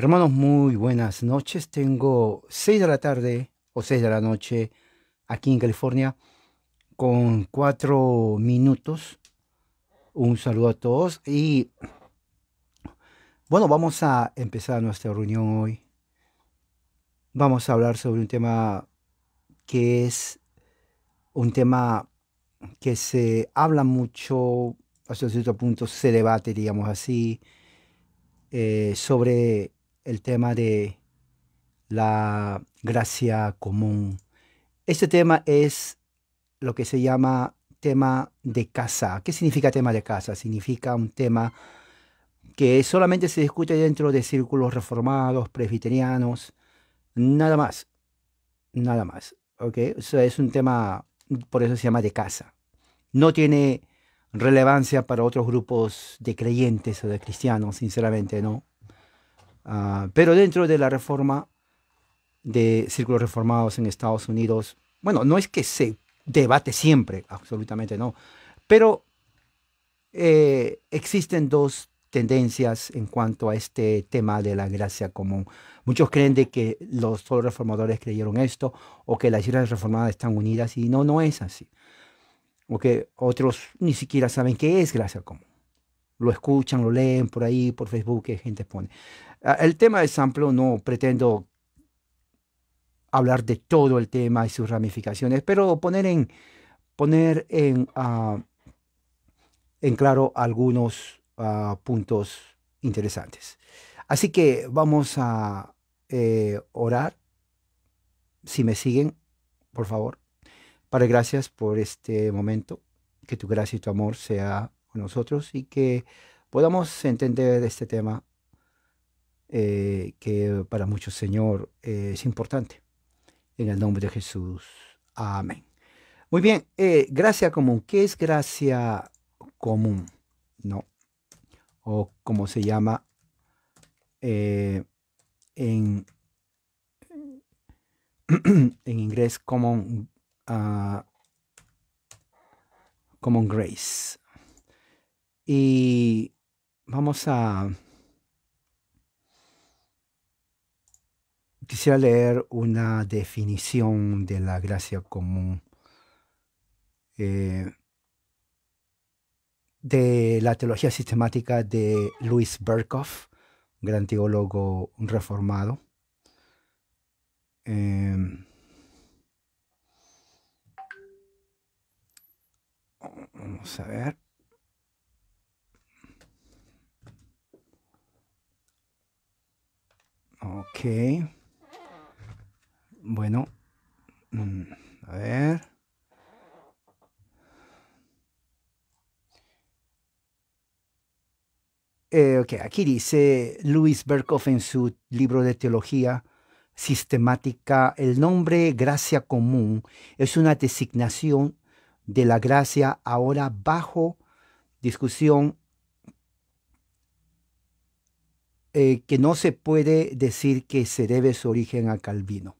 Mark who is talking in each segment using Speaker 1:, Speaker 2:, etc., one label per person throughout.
Speaker 1: Hermanos, muy buenas noches. Tengo 6 de la tarde o seis de la noche aquí en California con cuatro minutos. Un saludo a todos y bueno, vamos a empezar nuestra reunión hoy. Vamos a hablar sobre un tema que es un tema que se habla mucho, hasta cierto punto se debate, digamos así, eh, sobre el tema de la gracia común. Este tema es lo que se llama tema de casa. ¿Qué significa tema de casa? Significa un tema que solamente se discute dentro de círculos reformados, presbiterianos, nada más, nada más. es un tema, por eso se llama de casa. No tiene relevancia para otros grupos de creyentes o de cristianos, sinceramente, ¿no? Ah, pero dentro de la reforma de círculos reformados en Estados Unidos, bueno, no es que se debate siempre, absolutamente no, pero eh, existen dos tendencias en cuanto a este tema de la gracia común. Muchos creen de que los solo reformadores creyeron esto o que las iglesias reformadas están unidas y no, no es así. O que otros ni siquiera saben qué es gracia común. Lo escuchan, lo leen por ahí, por Facebook, que gente pone. Ah, el tema es amplio, no pretendo hablar de todo el tema y sus ramificaciones, pero poner en, poner en, ah, en claro algunos ah, puntos interesantes. Así que vamos a eh, orar, si me siguen, por favor. para gracias por este momento, que tu gracia y tu amor sea con nosotros y que podamos entender este tema eh, que para muchos, Señor, eh, es importante. En el nombre de Jesús. Amén. Muy bien, eh, gracia común. ¿Qué es gracia común? No. O como se llama en, en inglés, common, ah, common grace. Y vamos a Quisiera leer una definición de la gracia común eh, de la teología sistemática de Luis Berkoff, un gran teólogo reformado. Em, vamos a ver. Ok. Bueno, mm, a ver. Eh, aquí dice Luis Berkoff en su libro de teología sistemática, el nombre gracia común es una designación de la gracia ahora bajo discusión eh, que no se puede decir que se debe su origen a Calvino.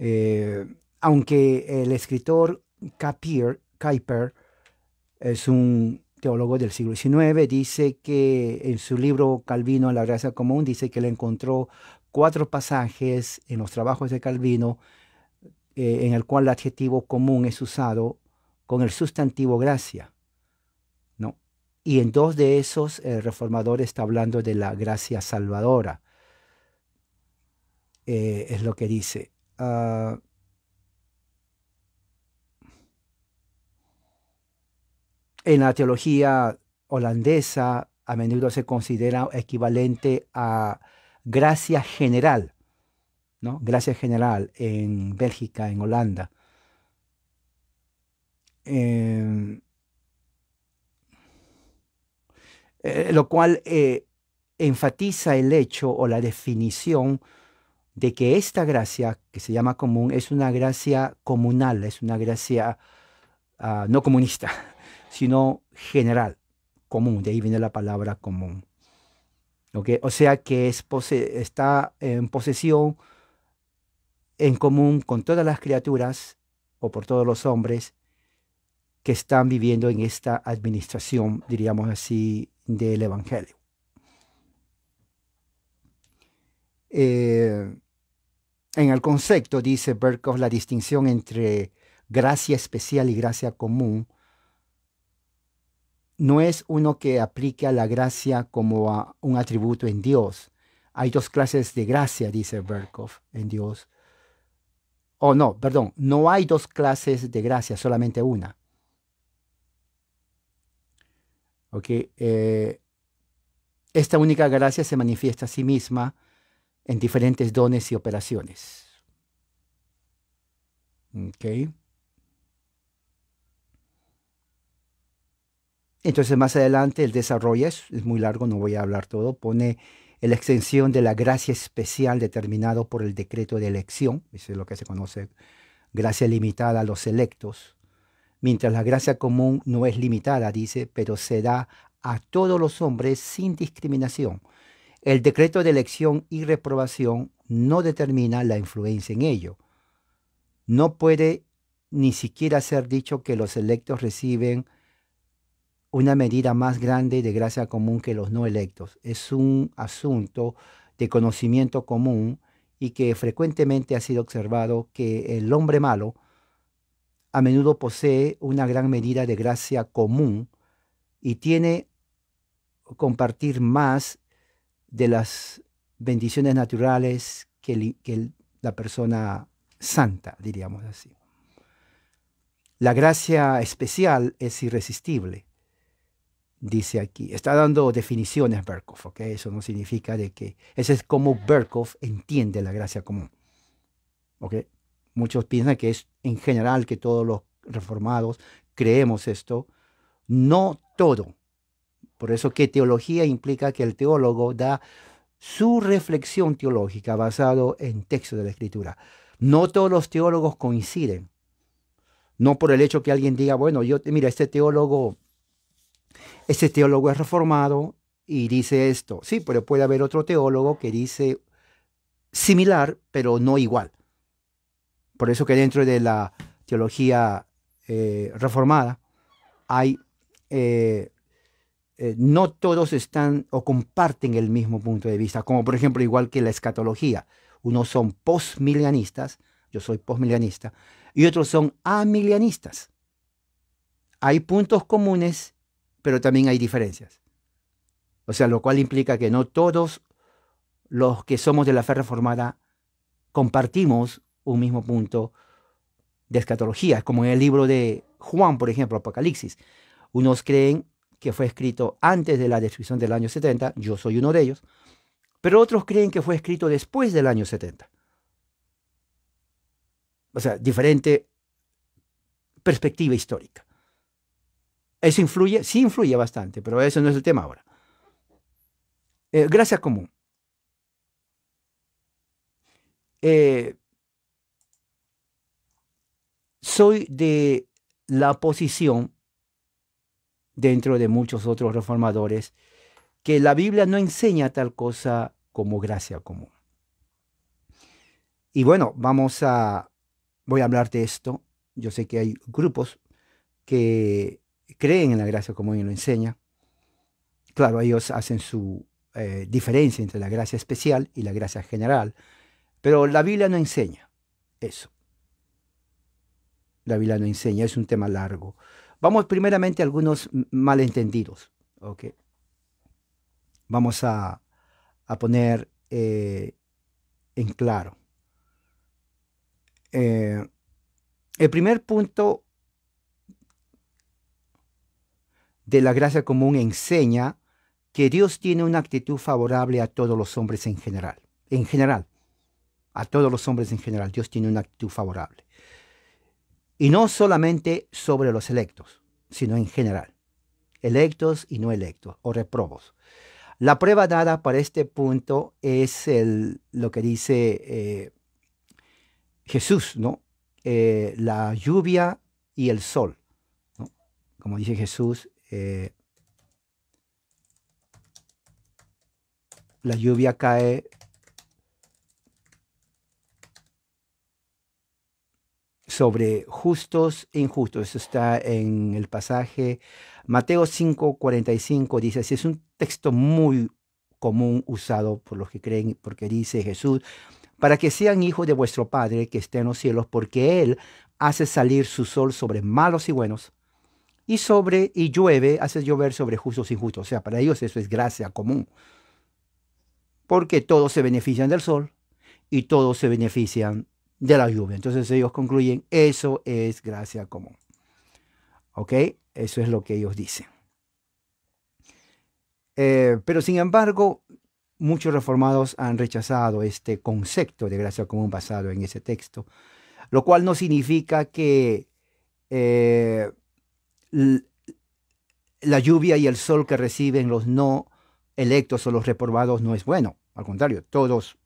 Speaker 1: Eh, aunque el escritor Kuiper es un teólogo del siglo XIX, dice que en su libro Calvino, La Gracia Común, dice que le encontró cuatro pasajes en los trabajos de Calvino eh, en el cual el adjetivo común es usado con el sustantivo gracia. ¿no? Y en dos de esos el reformador está hablando de la gracia salvadora. Eh, es lo que dice. Ah, en la teología holandesa a menudo se considera equivalente a gracia general, ¿no? Gracia general en Bélgica, en Holanda. Eh, eh, lo cual eh, enfatiza el hecho o la definición de que esta gracia se llama común, es una gracia comunal, es una gracia ah, no comunista, sino general, común, de ahí viene la palabra común. O sea que es pose está en posesión en común con todas las criaturas o por todos los hombres que están viviendo en esta administración, diríamos así, del Evangelio. Eh, en el concepto, dice Berkov, la distinción entre gracia especial y gracia común no es uno que aplique a la gracia como a un atributo en Dios. Hay dos clases de gracia, dice Berkov, en Dios. oh, no, perdón, no hay dos clases de gracia, solamente una. Ok, eh, esta única gracia se manifiesta a sí misma en diferentes dones y operaciones. Entonces más adelante el desarrollo es, muy largo, no voy a hablar todo, pone la extensión de la gracia especial determinado por el decreto de elección, eso es lo que se conoce gracia limitada a los electos, mientras la gracia común no es limitada, dice, pero se da a todos los hombres sin discriminación. El decreto de elección y reprobación no determina la influencia en ello. No puede ni siquiera ser dicho que los electos reciben una medida más grande de gracia común que los no electos. Es un asunto de conocimiento común y que frecuentemente ha sido observado que el hombre malo a menudo posee una gran medida de gracia común y tiene compartir más de las bendiciones naturales que, la persona santa, diríamos así. La gracia especial es irresistible, dice aquí. Está dando definiciones Berkov, ¿ok? Eso no significa de que... Ese es como Berkov entiende la gracia común, ¿ok? Muchos piensan que es en general que todos los reformados creemos esto. No todo por eso que teología implica que el teólogo da su reflexión teológica basado en texto de la escritura. No todos los teólogos coinciden. No por el hecho que alguien diga, bueno, yo mira, este teólogo este teólogo es reformado y dice esto. Sí, pero puede haber otro teólogo que dice similar, pero no igual. Por eso que dentro de la teología eh, reformada hay eh, eh, no todos están o comparten el mismo punto de vista, como por ejemplo igual que la escatología. Unos son postmilianistas, yo soy postmilianista, y otros son amilianistas. Hay puntos comunes, pero también hay diferencias. O sea, lo cual implica que no todos los que somos de la fe reformada compartimos un mismo punto de escatología, como en el libro de Juan, por ejemplo, Apocalipsis. Unos creen que fue escrito antes de la descripción del año 70, yo soy uno de ellos, pero otros creen que fue escrito después del año 70. O sea, diferente perspectiva histórica. ¿Eso influye? Sí influye bastante, pero eso no es el tema ahora. Eh, gracias común. Eh, soy de la posición dentro de muchos otros reformadores, que la Biblia no enseña tal cosa como gracia común. Y bueno, vamos a, voy a hablar de esto. Yo sé que hay grupos que creen en la gracia común y lo enseña. Claro, ellos hacen su eh, diferencia entre la gracia especial y la gracia general, pero la Biblia no enseña eso. La Biblia no enseña, es un tema largo. Vamos primeramente a algunos malentendidos. Vamos a, poner eh, en claro. Eh, el primer punto de la gracia común enseña que Dios tiene una actitud favorable a todos los hombres en general. En general, a todos los hombres en general, Dios tiene una actitud favorable y no solamente sobre los electos, sino en general, electos y no electos, o reprobos. La prueba dada para este punto es el, lo que dice eh, Jesús, ¿no? Eh, la lluvia y el sol, Como dice Jesús, eh, la lluvia cae sobre justos e injustos. Eso está en el pasaje Mateo 5, 45, dice así. Es un texto muy común usado por los que creen, porque dice Jesús, para que sean hijos de vuestro Padre que esté en los cielos, porque Él hace salir su sol sobre malos y buenos, y sobre y llueve, hace llover sobre justos e injustos. O sea, para ellos eso es gracia común, porque todos se benefician del sol y todos se benefician de la lluvia. Entonces ellos concluyen, eso es gracia común. ¿Ok? Eso es lo que ellos dicen. Eh, pero sin embargo, muchos reformados han rechazado este concepto de gracia común basado en ese texto, lo cual no significa que eh, la lluvia y el sol que reciben los no electos o los reprobados no es bueno. Al contrario, todos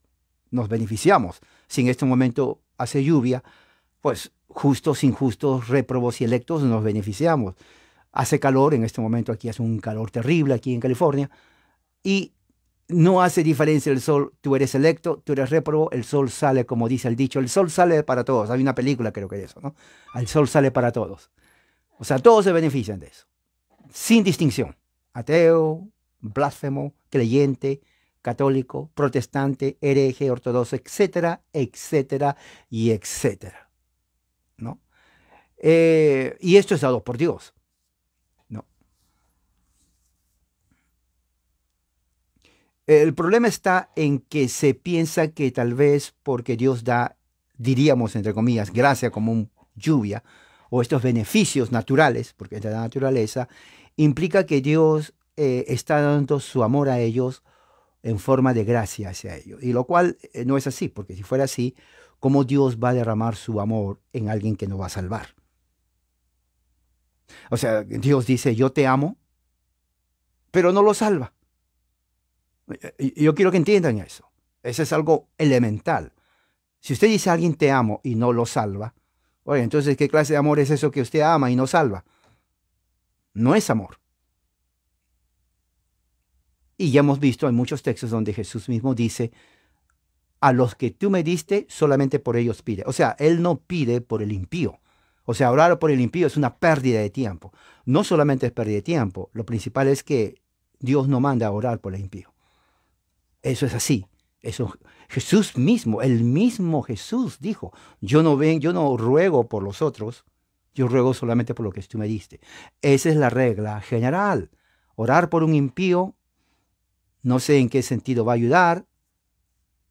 Speaker 1: nos beneficiamos. Si en este momento hace lluvia, pues justos, injustos, réprobos y electos nos beneficiamos. Hace calor, en este momento aquí hace un calor terrible aquí en California, y no hace diferencia el sol, tú eres electo, tú eres réprobo, el sol sale, como dice el dicho, el sol sale para todos. Hay una película creo que es eso, ¿no? El sol sale para todos. O sea, todos se benefician de eso, sin distinción. Ateo, blasfemo, creyente, católico, protestante, hereje, ortodoxo, etcétera, etcétera y etcétera. ¿No? Eh, y esto es dado por Dios. ¿no? El problema está en que se piensa que tal vez porque Dios da, diríamos entre comillas, gracia como un lluvia, o estos beneficios naturales, porque es de la naturaleza, implica que Dios eh, está dando su amor a ellos en forma de gracia hacia ellos. Y lo cual eh, no es así, porque si fuera así, ¿cómo Dios va a derramar su amor en alguien que no va a salvar? O sea, Dios dice, yo te amo, pero no lo salva. Yo quiero que entiendan eso. Eso es algo elemental. Si usted dice a alguien te amo y no lo salva, oye, entonces, ¿qué clase de amor es eso que usted ama y no salva? No es amor. Y ya hemos visto en muchos textos donde Jesús mismo dice, a los que tú me diste, solamente por ellos pide. O sea, Él no pide por el impío. O sea, orar por el impío es una pérdida de tiempo. No solamente es pérdida de tiempo, lo principal es que Dios no manda a orar por el impío. Eso es así. Eso, Jesús mismo, el mismo Jesús dijo, yo no ven, yo no ruego por los otros, yo ruego solamente por lo que tú me diste. Esa es la regla general. Orar por un impío no sé en qué sentido va a ayudar.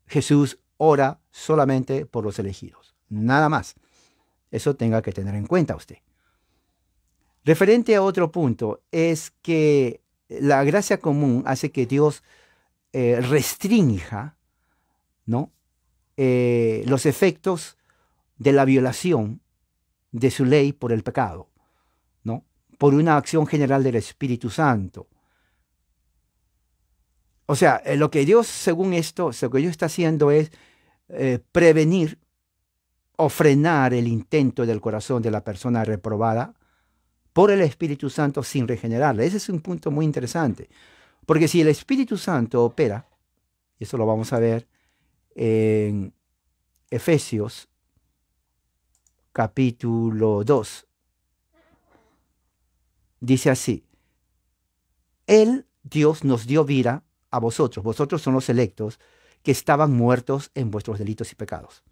Speaker 1: Jesús ora solamente por los elegidos, nada más. Eso tenga que tener en cuenta usted. Referente a otro punto, es que la gracia común hace que Dios eh, restrinja ¿no? Eh, los efectos de la violación de su ley por el pecado, ¿no? por una acción general del Espíritu Santo. O sea, eh, lo que Dios, según esto, lo que Dios está haciendo es eh, prevenir o frenar el intento del corazón de la persona reprobada por el Espíritu Santo sin regenerarla. Ese es un punto muy interesante. Porque si el Espíritu Santo opera, y eso lo vamos a ver en Efesios capítulo 2, dice así, Él, Dios, nos dio vida a vosotros, vosotros son los electos, que estaban muertos en vuestros delitos y pecados.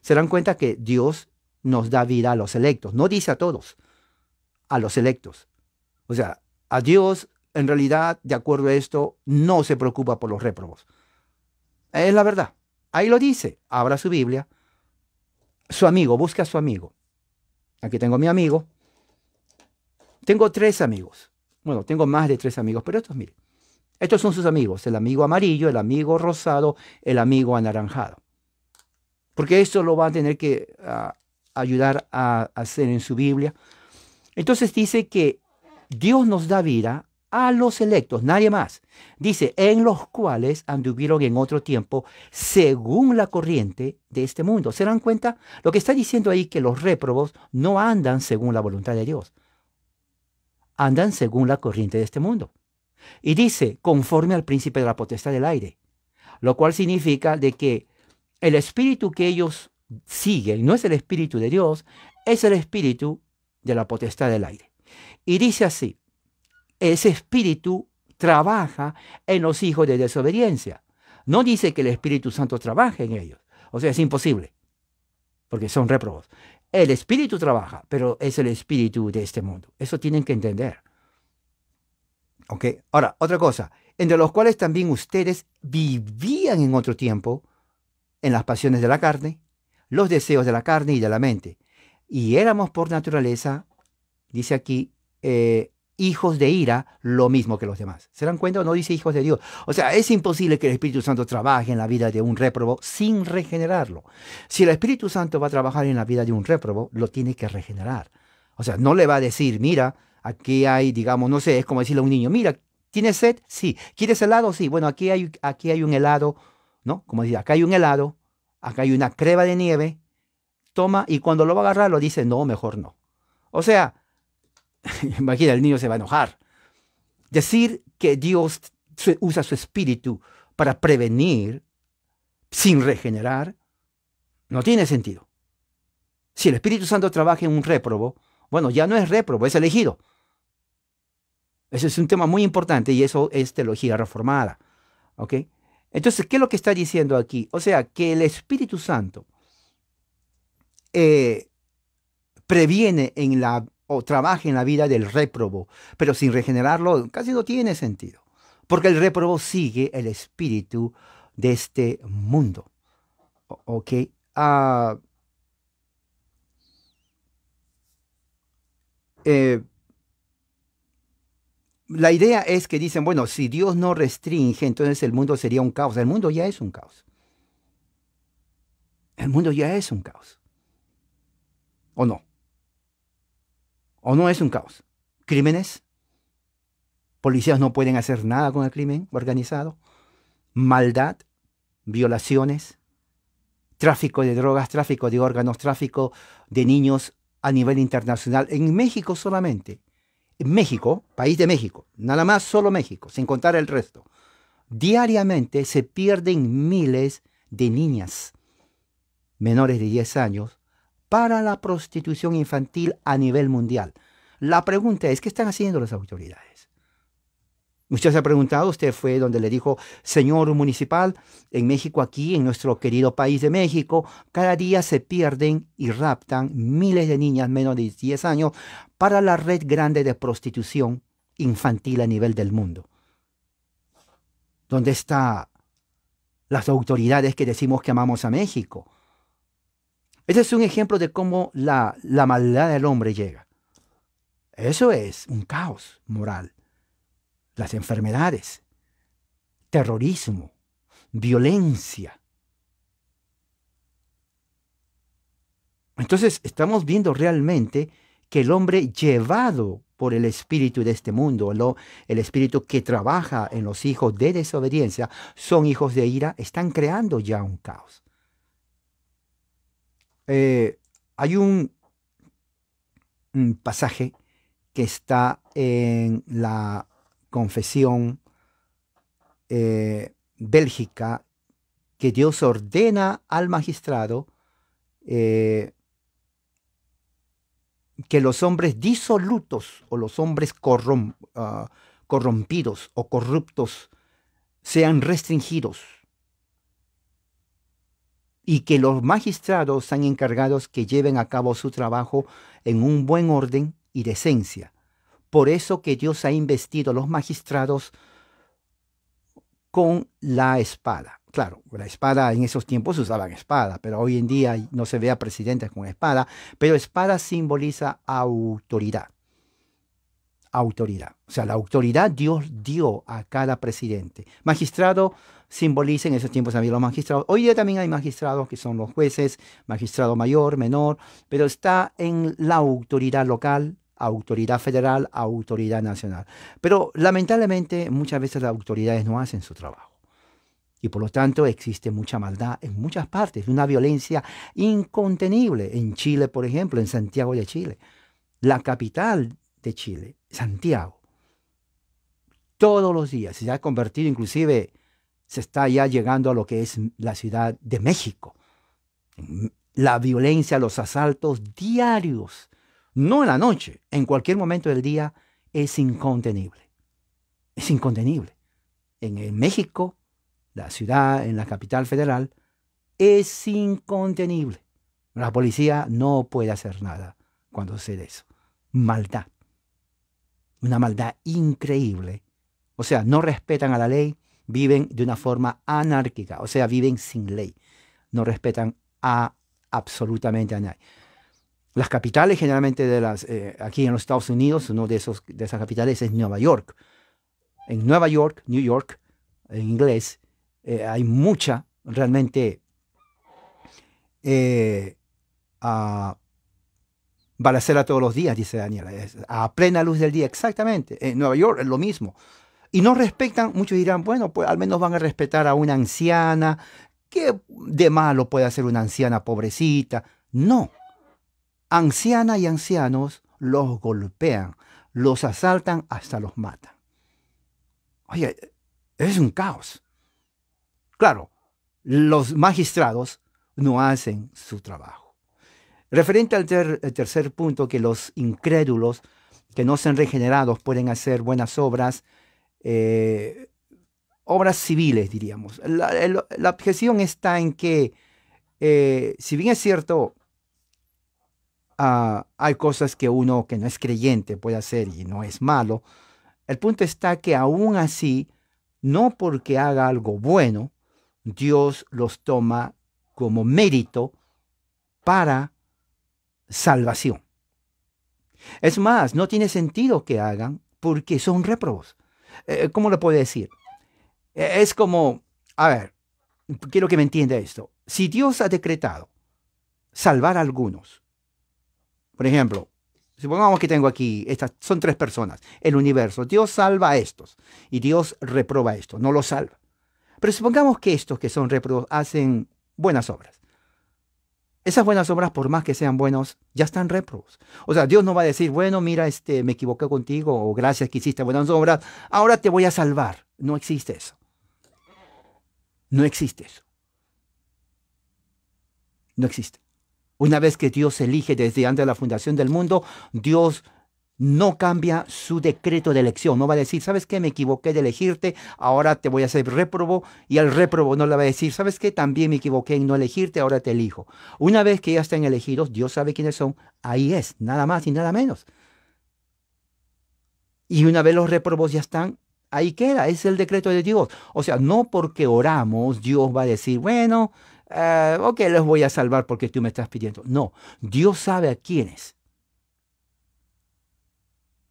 Speaker 1: Se dan cuenta que Dios nos da vida a los electos, no dice a todos, a los electos. O sea, a Dios en realidad, de acuerdo a esto, no se preocupa por los réprobos. Es la verdad. Ahí lo dice. Abra su Biblia. Su amigo, busca a su amigo. Aquí tengo a mi amigo. Tengo tres amigos. Bueno, tengo más de tres amigos, pero estos, miren. Estos son sus amigos, el amigo amarillo, el amigo rosado, el amigo anaranjado. Porque esto lo va a tener que ah, ayudar a, hacer en su Biblia. Entonces dice que Dios nos da vida a los electos, nadie más. Dice, en los cuales anduvieron en otro tiempo según la corriente de este mundo. ¿Se dan cuenta? Lo que está diciendo ahí que los réprobos no andan según la voluntad de Dios. Andan según la corriente de este mundo. Y dice, conforme al príncipe de la potestad del aire, lo cual significa de que el espíritu que ellos siguen no es el espíritu de Dios, es el espíritu de la potestad del aire. Y dice así, ese espíritu trabaja en los hijos de desobediencia. No dice que el Espíritu Santo trabaje en ellos. O sea, es imposible, porque son reprobos. El Espíritu trabaja, pero es el Espíritu de este mundo. Eso tienen que entender. Ahora, otra cosa, entre los cuales también ustedes vivían en otro tiempo en las pasiones de la carne, los deseos de la carne y de la mente. Y éramos por naturaleza, dice aquí, eh, hijos de ira, lo mismo que los demás. ¿Se dan cuenta o no dice hijos de Dios? O sea, es imposible que el Espíritu Santo trabaje en la vida de un réprobo sin regenerarlo. Si el Espíritu Santo va a trabajar en la vida de un réprobo, lo tiene que regenerar. O sea, no le va a decir, mira, aquí hay, digamos, no sé, es como decirle a un niño, mira, ¿tienes sed? Sí. ¿Quieres helado? Sí. Bueno, aquí hay, aquí hay un helado, ¿no? Como decir, acá hay un helado, acá hay una creva de nieve, toma, y cuando lo va a agarrar lo dice, no, mejor no. O sea, imagina, el niño se va a enojar. Decir que Dios usa su espíritu para prevenir sin regenerar, no tiene sentido. Si el Espíritu Santo trabaja en un réprobo, bueno, ya no es réprobo, es elegido. Ese es un tema muy importante y eso es teología reformada. ¿Ok? Entonces, ¿qué es lo que está diciendo aquí? O sea, que el Espíritu Santo eh, previene en la, o trabaja en la vida del réprobo, pero sin regenerarlo casi no tiene sentido, porque el réprobo sigue el espíritu de este mundo. ¿Ok? Ah, eh, la idea es que dicen, bueno, si Dios no restringe, entonces el mundo sería un caos. El mundo ya es un caos. El mundo ya es un caos. ¿O no? ¿O no es un caos? ¿Crímenes? Policías no pueden hacer nada con el crimen organizado. Maldad, violaciones, tráfico de drogas, tráfico de órganos, tráfico de niños a nivel internacional. En México solamente México, país de México, nada más solo México, sin contar el resto, diariamente se pierden miles de niñas menores de 10 años para la prostitución infantil a nivel mundial. La pregunta es, ¿qué están haciendo las autoridades? Usted se ha preguntado, usted fue donde le dijo, señor municipal, en México, aquí, en nuestro querido país de México, cada día se pierden y raptan miles de niñas menos de 10 años para la red grande de prostitución infantil a nivel del mundo. ¿Dónde están las autoridades que decimos que amamos a México? Ese es un ejemplo de cómo la, la maldad del hombre llega. Eso es un caos moral las enfermedades, terrorismo, violencia. Entonces estamos viendo realmente que el hombre llevado por el espíritu de este mundo, lo, el espíritu que trabaja en los hijos de desobediencia, son hijos de ira, están creando ya un caos. Eh, hay un, pasaje que está en la confesión, eh, Bélgica, que Dios ordena al magistrado eh, que los hombres disolutos o los hombres ah, corrompidos o corruptos sean restringidos y que los magistrados sean encargados que lleven a cabo su trabajo en un buen orden y decencia por eso que Dios ha investido a los magistrados con la espada. Claro, la espada en esos tiempos usaban espada, pero hoy en día no se ve a presidentes con espada, pero espada simboliza autoridad. Autoridad. O sea, la autoridad Dios dio a cada presidente. Magistrado simboliza en esos tiempos también los magistrados. Hoy día también hay magistrados que son los jueces, magistrado mayor, menor, pero está en la autoridad local, autoridad federal autoridad nacional. Pero lamentablemente muchas veces las autoridades no hacen su trabajo. Y por lo tanto existe mucha maldad en muchas partes, una violencia incontenible en Chile, por ejemplo, en Santiago de Chile, la capital de Chile, Santiago. Todos los días se ha convertido, inclusive se está ya llegando a lo que es la ciudad de México. La violencia, los asaltos diarios no en la noche, en cualquier momento del día, es incontenible. Es incontenible. En México, la ciudad, en la capital federal, es incontenible. La policía no puede hacer nada cuando se eso. Maldad. Una maldad increíble. O sea, no respetan a la ley, viven de una forma anárquica, o sea, viven sin ley. No respetan a absolutamente a nadie. Las capitales generalmente de las, eh, aquí en los Estados Unidos, uno de, esos, de esas capitales es Nueva York. En Nueva York, New York, en inglés, eh, hay mucha realmente eh, a balacera todos los días, dice Daniela, a plena luz del día, exactamente. En Nueva York es lo mismo. Y no respetan, muchos dirán, bueno, pues al menos van a respetar a una anciana. ¿Qué de malo puede hacer una anciana pobrecita? No ancianas y ancianos los golpean, los asaltan hasta los matan. Oye, es un caos. Claro, los magistrados no hacen su trabajo. Referente al tercer punto, que los incrédulos que no sean regenerados pueden hacer buenas obras, eh, obras civiles, diríamos. La, objeción está en que, eh, si bien es cierto, Ah, hay cosas que uno que no es creyente puede hacer y no es malo. El punto está que aún así, no porque haga algo bueno, Dios los toma como mérito para salvación. Es más, no tiene sentido que hagan porque son reprobos. Eh, eh, ¿Cómo lo puedo decir? Eh, es como, a ver, quiero que me entienda esto. Si Dios ha decretado salvar a algunos por ejemplo, supongamos que tengo aquí, estas son tres personas, el universo, Dios salva a estos y Dios reproba a estos, no los salva. Pero supongamos que estos que son reprobados hacen buenas obras. Esas buenas obras, por más que sean buenos, ya están reprobos. O sea, Dios no va a decir, bueno, mira, este, me equivoqué contigo, o gracias que hiciste buenas obras, ahora te voy a salvar. No existe eso. No existe eso. No existe. Una vez que Dios elige desde antes de la fundación del mundo, Dios no cambia su decreto de elección. No va a decir, ¿sabes qué? Me equivoqué de elegirte, ahora te voy a hacer réprobo. Y al réprobo no le va a decir, ¿sabes qué? También me equivoqué en no elegirte, ahora te elijo. Una vez que ya están elegidos, Dios sabe quiénes son, ahí es, nada más y nada menos. Y una vez los réprobos ya están, ahí queda, es el decreto de Dios. O sea, no porque oramos, Dios va a decir, bueno, Ah, ok, los voy a salvar porque tú me estás pidiendo. No, Dios sabe a quiénes.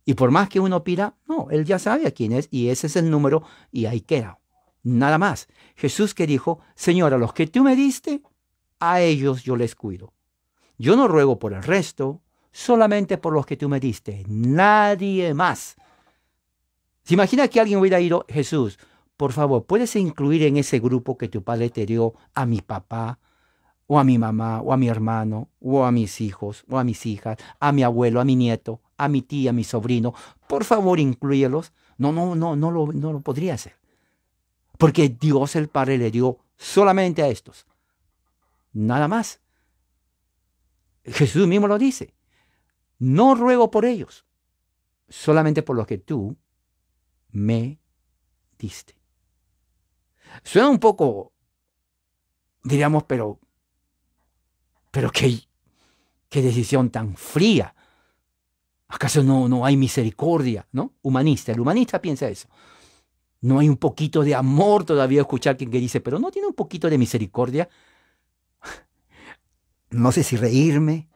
Speaker 1: Y por más que uno pida, no, Él ya sabe a quién es y ese es el número y ahí queda. Nada más. Jesús que dijo, Señor, a los que tú me diste, a ellos yo les cuido. Yo no ruego por el resto, solamente por los que tú me diste, nadie más. ¿Se imagina que alguien hubiera ido, Jesús, por favor, puedes incluir en ese grupo que tu padre te dio a mi papá, o a mi mamá, o a mi hermano, o a mis hijos, o a mis hijas, a mi abuelo, a mi nieto, a mi tía, a mi sobrino. Por favor, incluyelos. No, no, no, no lo, no lo podría hacer. Porque Dios el Padre le dio solamente a estos. Nada más. Jesús mismo lo dice. No ruego por ellos, solamente por los que tú me diste. Suena un poco, diríamos, pero, pero qué, qué decisión tan fría. ¿Acaso no, no hay misericordia? ¿No? Humanista, el humanista piensa eso. No hay un poquito de amor todavía escuchar quien que dice, pero no tiene un poquito de misericordia. No sé si reírme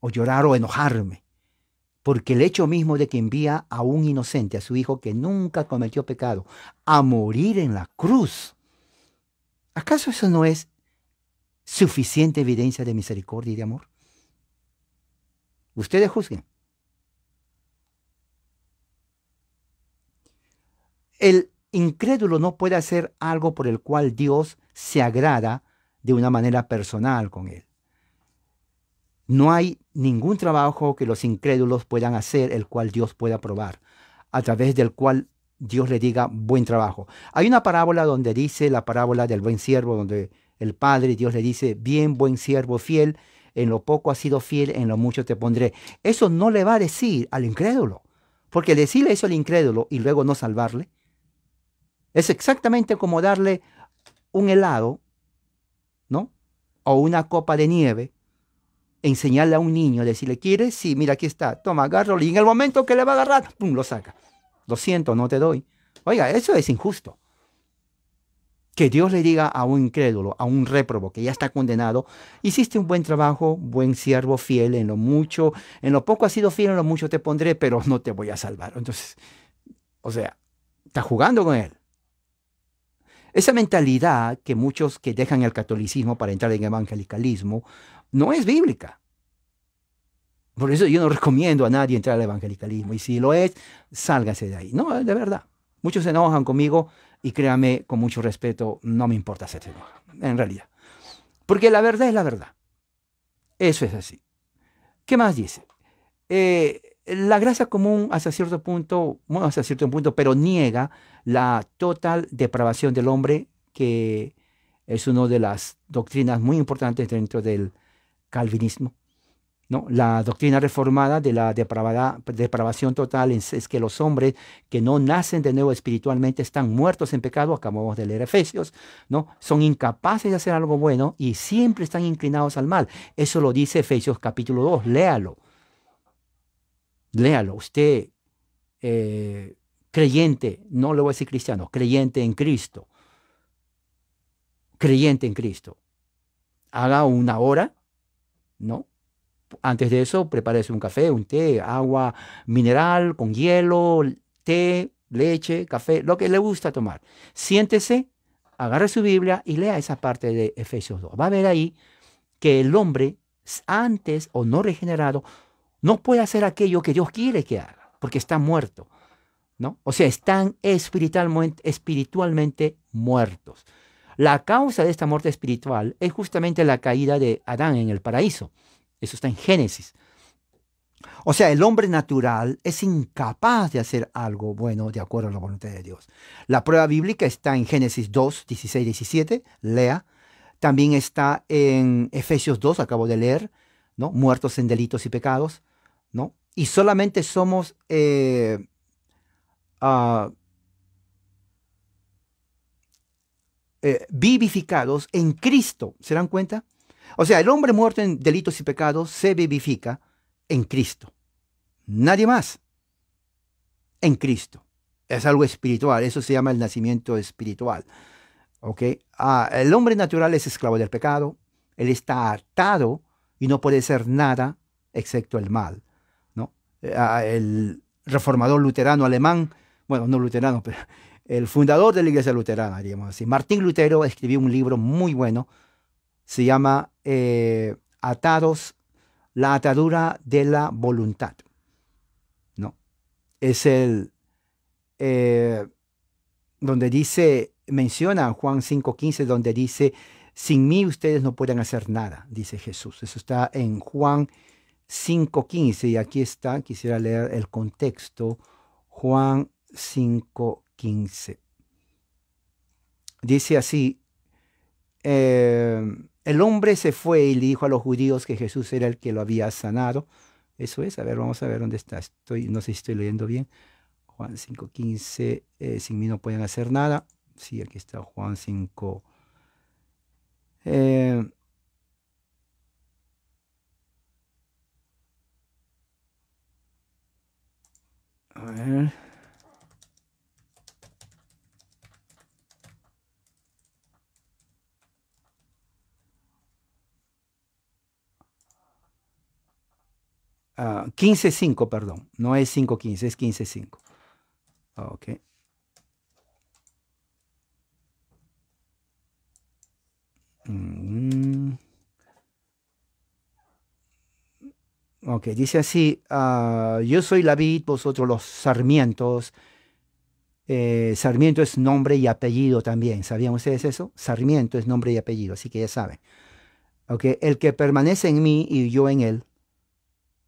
Speaker 1: o llorar o enojarme, porque el hecho mismo de que envía a un inocente, a su hijo que nunca cometió pecado, a morir en la cruz, ¿Acaso eso no es suficiente evidencia de misericordia y de amor? Ustedes juzguen. El incrédulo no puede hacer algo por el cual Dios se agrada de una manera personal con él. No hay ningún trabajo que los incrédulos puedan hacer el cual Dios pueda probar, a través del cual Dios le diga buen trabajo. Hay una parábola donde dice la parábola del buen siervo, donde el Padre, Dios le dice, bien buen siervo fiel, en lo poco has sido fiel, en lo mucho te pondré. Eso no le va a decir al incrédulo, porque decirle eso al incrédulo y luego no salvarle, es exactamente como darle un helado, ¿no? O una copa de nieve, enseñarle a un niño, decirle, ¿quieres? Sí, mira, aquí está, toma, agárralo, y en el momento que le va a agarrar, ¡pum!, lo saca lo siento, no te doy. Oiga, eso es injusto. Que Dios le diga a un incrédulo, a un réprobo que ya está condenado, hiciste un buen trabajo, buen siervo, fiel en lo mucho, en lo poco has sido fiel, en lo mucho te pondré, pero no te voy a salvar. Entonces, o sea, está jugando con él. Esa mentalidad que muchos que dejan el catolicismo para entrar en evangelicalismo no es bíblica. Por eso yo no recomiendo a nadie entrar al evangelicalismo. Y si lo es, sálgase de ahí. No, de verdad. Muchos se enojan conmigo y créame, con mucho respeto, no me importa hacerse se en realidad. Porque la verdad es la verdad. Eso es así. ¿Qué más dice? Eh, la gracia común hasta cierto punto, bueno, hasta cierto punto, pero niega la total depravación del hombre, que es una de las doctrinas muy importantes dentro del calvinismo la doctrina reformada de la depravación total es, que los hombres que no nacen de nuevo espiritualmente están muertos en pecado, acabamos de leer Efesios, ¿no? son incapaces de hacer algo bueno y siempre están inclinados al mal. Eso lo dice Efesios capítulo 2, léalo. Léalo, usted eh, creyente, no le voy a decir cristiano, creyente en Cristo, creyente en Cristo. Haga una hora, ¿no? Antes de eso, prepárese un café, un té, agua mineral con hielo, té, leche, café, lo que le gusta tomar. Siéntese, agarre su Biblia y lea esa parte de Efesios 2. Va a ver ahí que el hombre antes o no regenerado no puede hacer aquello que Dios quiere que haga, porque está muerto. ¿no? O sea, están espiritualmente muertos. La causa de esta muerte espiritual es justamente la caída de Adán en el paraíso. Eso está en Génesis. O sea, el hombre natural es incapaz de hacer algo bueno de acuerdo a la voluntad de Dios. La prueba bíblica está en Génesis 2, 16, 17, lea. También está en Efesios 2, acabo de leer, ¿no? Muertos en delitos y pecados, ¿no? Y solamente somos eh, ah, eh, vivificados en Cristo. ¿Se dan cuenta? O sea, el hombre muerto en delitos y pecados se vivifica en Cristo. Nadie más. En Cristo. Es algo espiritual. Eso se llama el nacimiento espiritual. ¿Okay? Ah, el hombre natural es esclavo del pecado. Él está atado y no puede ser nada excepto el mal. ¿no? Ah, el reformador luterano alemán, bueno, no luterano, pero el fundador de la iglesia luterana, diríamos así, Martín Lutero escribió un libro muy bueno se llama eh, Atados, la atadura de la voluntad. No, es el eh, donde dice, menciona Juan 5:15, donde dice, sin mí ustedes no pueden hacer nada, dice Jesús. Eso está en Juan 5.15 y aquí está, quisiera leer el contexto, Juan 5.15. Dice así, eh, el hombre se fue y le dijo a los judíos que Jesús era el que lo había sanado. Eso es, a ver, vamos a ver dónde está. no sé si estoy leyendo bien. Juan 5.15, eh, sin mí no pueden hacer nada. Sí, aquí está Juan 5. Eh, a ver. 15 ah, 15.5, perdón. No es 5.15, es 15.5. Ok. Mm. Ok, dice así, ah, yo soy la vid, vosotros los sarmientos. Eh, sarmiento es nombre y apellido también, ¿sabían ustedes eso? Sarmiento es nombre y apellido, así que ya saben. Okay. El que permanece en mí y yo en él,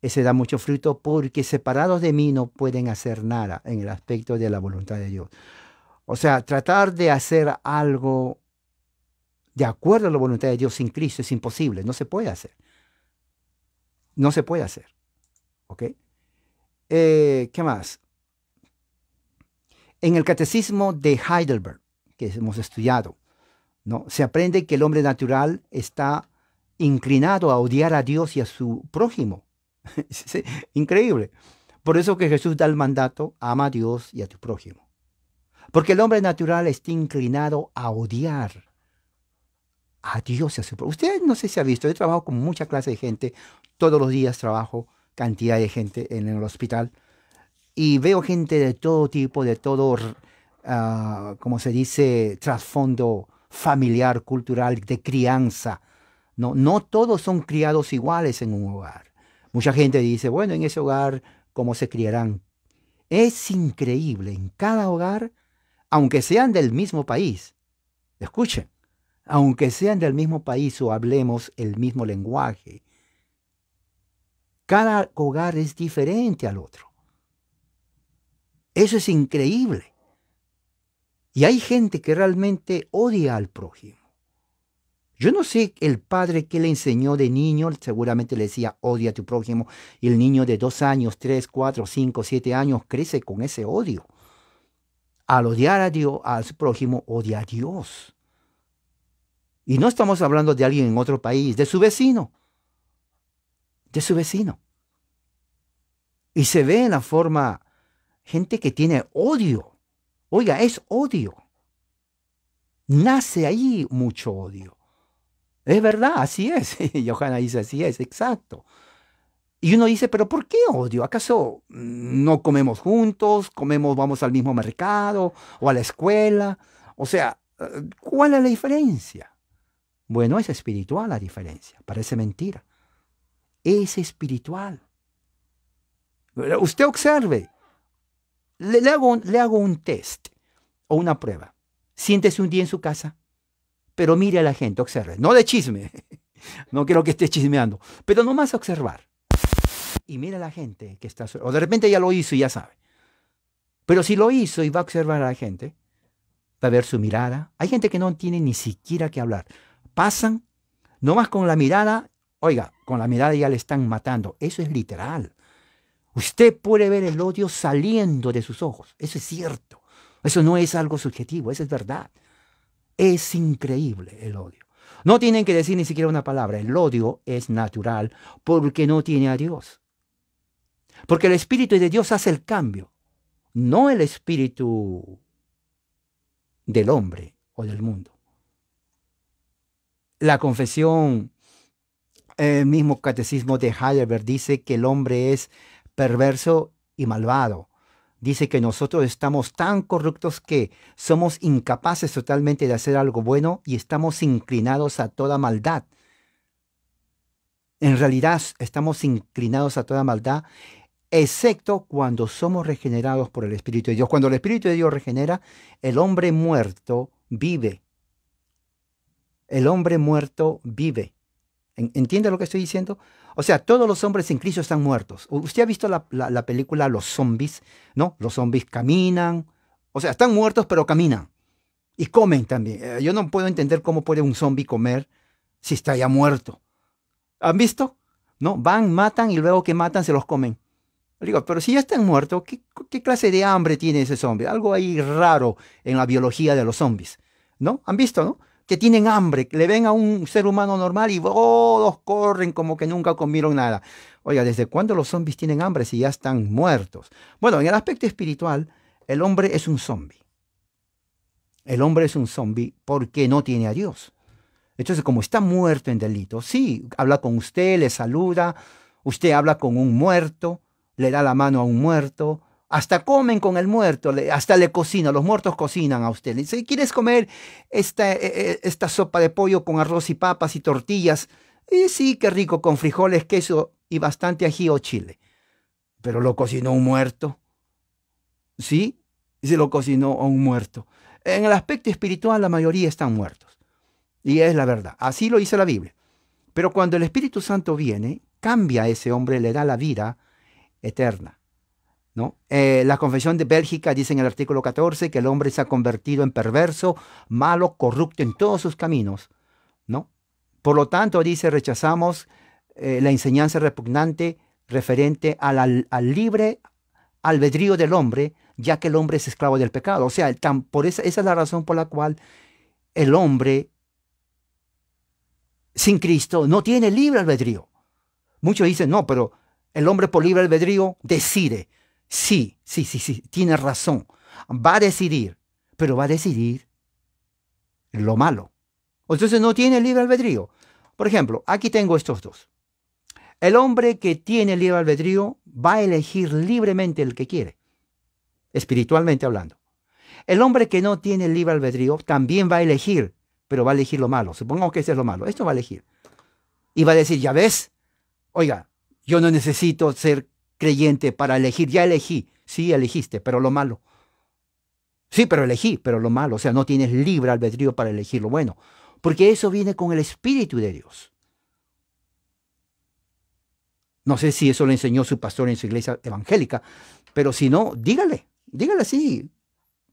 Speaker 1: ese da mucho fruto porque separados de mí no pueden hacer nada en el aspecto de la voluntad de Dios. O sea, tratar de hacer algo de acuerdo a la voluntad de Dios sin Cristo es imposible, no se puede hacer. No se puede hacer. ¿Ok? Eh, ¿Qué más? En el catecismo de Heidelberg, que hemos estudiado, ¿no? se aprende que el hombre natural está inclinado a odiar a Dios y a su prójimo Increíble. Por eso que Jesús da el mandato, ama a Dios y a tu prójimo. Porque el hombre natural está inclinado a odiar a Dios y a su prójimo. Usted no sé si ha visto, yo trabajo con mucha clase de gente, todos los días trabajo cantidad de gente en el hospital y veo gente de todo tipo, de todo, ah, como se dice, trasfondo familiar, cultural, de crianza. No, no todos son criados iguales en un hogar. Mucha gente dice, bueno, en ese hogar, ¿cómo se criarán? Es increíble, en cada hogar, aunque sean del mismo país, escuchen, aunque sean del mismo país o hablemos el mismo lenguaje, cada hogar es diferente al otro. Eso es increíble. Y hay gente que realmente odia al prójimo. Yo no sé el padre que le enseñó de niño, seguramente le decía odia a tu prójimo, y el niño de dos años, tres, cuatro, cinco, siete años crece con ese odio. Al odiar a Dios, a su prójimo, odia a Dios. Y no estamos hablando de alguien en otro país, de su vecino. De su vecino. Y se ve en la forma gente que tiene odio. Oiga, es odio. Nace ahí mucho odio. Es verdad, así es. Johanna dice, así es, exacto. Y uno dice, pero ¿por qué odio? ¿Acaso no comemos juntos? ¿Comemos, vamos al mismo mercado o a la escuela? O sea, ¿cuál es la diferencia? Bueno, es espiritual la diferencia, parece mentira. Es espiritual. Usted observe, le, hago, le hago un test o una prueba. Siéntese un día en su casa pero mire a la gente, observe, no de chisme, no quiero que esté chismeando, pero nomás observar. Y mire a la gente que está, o de repente ya lo hizo y ya sabe. Pero si lo hizo y va a observar a la gente, va a ver su mirada. Hay gente que no tiene ni siquiera que hablar. Pasan, nomás con la mirada, oiga, con la mirada ya le están matando. Eso es literal. Usted puede ver el odio saliendo de sus ojos. Eso es cierto. Eso no es algo subjetivo, eso es verdad. Es increíble el odio. No tienen que decir ni siquiera una palabra. El odio es natural porque no tiene a Dios. Porque el Espíritu de Dios hace el cambio, no el Espíritu del hombre o del mundo. La confesión, el mismo catecismo de Heidelberg dice que el hombre es perverso y malvado dice que nosotros estamos tan corruptos que somos incapaces totalmente de hacer algo bueno y estamos inclinados a toda maldad. En realidad estamos inclinados a toda maldad, excepto cuando somos regenerados por el Espíritu de Dios. Cuando el Espíritu de Dios regenera, el hombre muerto vive. El hombre muerto vive. ¿Entiende lo que estoy diciendo? O sea, todos los hombres en Cristo están muertos. Usted ha visto la, película Los zombies, ¿no? Los zombies caminan. O sea, están muertos pero caminan. Y comen también. Eh, yo no puedo entender cómo puede un zombie comer si está ya muerto. ¿Han visto? ¿No? Van, matan y luego que matan se los comen. Digo, pero si ya están muertos, ¿qué, ¿qué, clase de hambre tiene ese zombie? Algo ahí raro en la biología de los zombies, ¿no? ¿Han visto, no? que tienen hambre, le ven a un ser humano normal y todos corren como que nunca comieron nada. Oiga, ¿desde cuándo los zombies tienen hambre si ya están muertos? Bueno, en el aspecto espiritual, el hombre es un zombie. El hombre es un zombie porque no tiene a Dios. Entonces, como está muerto en delito, sí, habla con usted, le saluda, usted habla con un muerto, le da la mano a un muerto, hasta comen con el muerto, hasta le cocinan, los muertos cocinan a usted. Le dice, ¿quieres comer e, e, esta, sopa de pollo con arroz y papas y tortillas? Y sí, qué rico, con frijoles, queso y bastante ají o chile. Pero lo cocinó un muerto. ¿Sí? Se lo cocinó a un muerto. En el aspecto espiritual la mayoría están muertos. Y es la verdad. Así lo dice la Biblia. Pero cuando el Espíritu Santo viene, cambia a ese hombre, le da la vida eterna. Eh, la Confesión de Bélgica dice en el artículo 14 que el hombre se ha convertido en perverso, malo, corrupto en todos sus caminos. ¿no? Por lo tanto, dice, rechazamos eh, la enseñanza repugnante referente al, libre albedrío del hombre, ya que el hombre es esclavo del pecado. O sea, tan, por esa, esa es la razón por la cual el hombre sin Cristo no tiene libre albedrío. Muchos dicen, no, pero el hombre por libre albedrío decide. Sí, sí, sí, sí, tiene razón. Va a decidir, pero va a decidir lo malo. Entonces no tiene libre albedrío. Por ejemplo, aquí tengo estos dos. El hombre que tiene libre albedrío va a elegir libremente el que quiere, espiritualmente hablando. El hombre que no tiene libre albedrío también va a elegir, pero va a elegir lo malo. Supongamos que ese es lo malo. Esto va a elegir. Y va a decir, ya ves, oiga, yo no necesito ser creyente para elegir. Ya elegí, sí, elegiste, pero lo malo. Sí, pero elegí, pero lo malo. O sea, no tienes libre albedrío para elegir lo bueno. Porque eso viene con el Espíritu de Dios. No sé si eso le enseñó su pastor en su iglesia evangélica, pero si no, dígale, dígale así,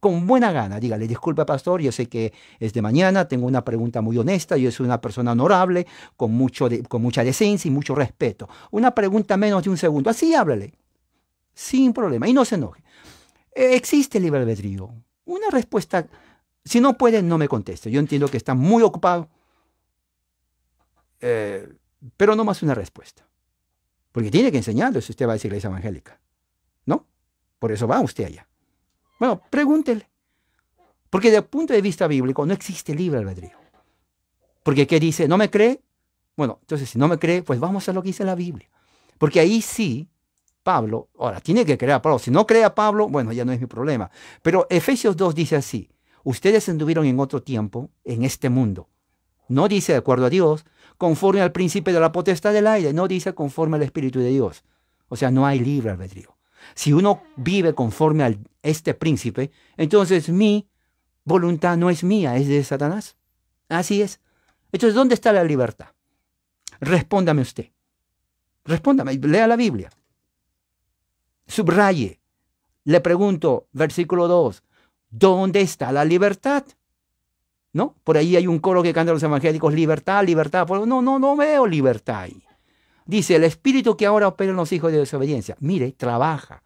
Speaker 1: con buena gana, dígale, disculpe pastor, yo sé que es de mañana, tengo una pregunta muy honesta, yo soy una persona honorable, con, mucho con mucha decencia y mucho respeto. Una pregunta menos de un segundo, así háblale, sin problema, y no se enoje. Eh, existe libre albedrío. Una respuesta, si no puede, no me conteste. Yo entiendo que está muy ocupado, eh, pero no más una respuesta. Porque tiene que enseñarlo si usted va a decir iglesia evangélica, ¿no? Por eso va usted allá. Bueno, pregúntele. Porque desde el punto de vista bíblico no existe libre albedrío. Porque ¿qué dice? ¿No me cree? Bueno, entonces si no me cree, pues vamos a lo que dice la Biblia. Porque ahí sí, Pablo, ahora tiene que creer a Pablo. Si no cree a Pablo, bueno, ya no es mi problema. Pero Efesios 2 dice así, ustedes anduvieron en otro tiempo en este mundo. No dice de acuerdo a Dios, conforme al príncipe de la potestad del aire, no dice conforme al Espíritu de Dios. O sea, no hay libre albedrío. Si uno vive conforme a este príncipe, entonces mi voluntad no es mía, es de Satanás. Así es. Entonces, ¿dónde está la libertad? Respóndame usted. Respóndame, lea la Biblia. Subraye. Le pregunto, versículo 2, ¿dónde está la libertad? ¿No? Por ahí hay un coro que canta los evangélicos, libertad, libertad. No, no, no veo libertad ahí. Dice, el espíritu que ahora opera en los hijos de desobediencia. Mire, trabaja.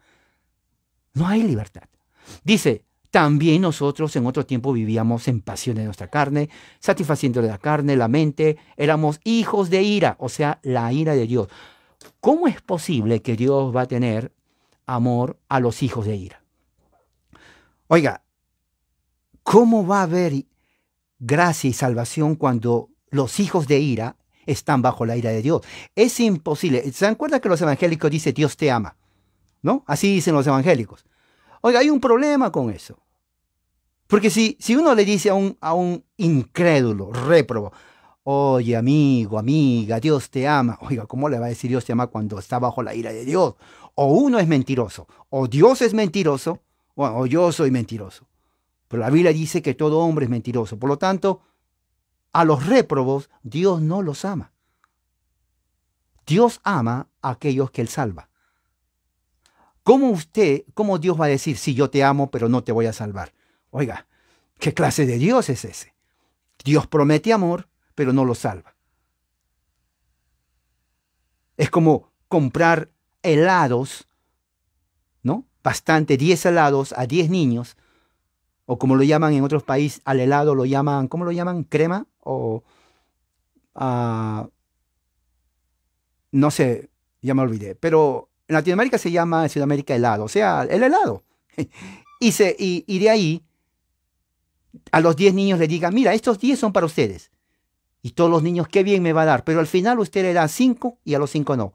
Speaker 1: No hay libertad. Dice, también nosotros en otro tiempo vivíamos en pasión de nuestra carne, satisfaciendo la carne, la mente. Éramos hijos de ira, o sea, la ira de Dios. ¿Cómo es posible que Dios va a tener amor a los hijos de ira? Oiga, ¿cómo va a haber gracia y salvación cuando los hijos de ira están bajo la ira de Dios. Es imposible. ¿Se acuerdan que los evangélicos dicen Dios te ama? ¿No? Así dicen los evangélicos. Oiga, hay un problema con eso. Porque si, si uno le dice a un, a un incrédulo, réprobo, oye amigo, amiga, Dios te ama, oiga, ¿cómo le va a decir Dios te ama cuando está bajo la ira de Dios? O uno es mentiroso, o Dios es mentiroso, o yo soy mentiroso. Pero la Biblia dice que todo hombre es mentiroso. Por lo tanto, a los réprobos Dios no los ama. Dios ama a aquellos que Él salva. ¿Cómo usted, cómo Dios va a decir, si yo te amo, pero no te voy a salvar? Oiga, ¿qué clase de Dios es ese? Dios promete amor, pero no lo salva. Es como comprar helados, ¿no? Bastante, 10 helados a 10 niños, o como lo llaman en otros países, al helado lo llaman, ¿cómo lo llaman? Crema, no sé, ya me olvidé, pero en Latinoamérica se llama en Sudamérica helado, o sea, el helado. y, se, y, de ahí a los 10 niños le diga mira, estos 10 son para ustedes. Y todos los niños, qué bien me va a dar, pero al final usted le da 5 y a los 5 no.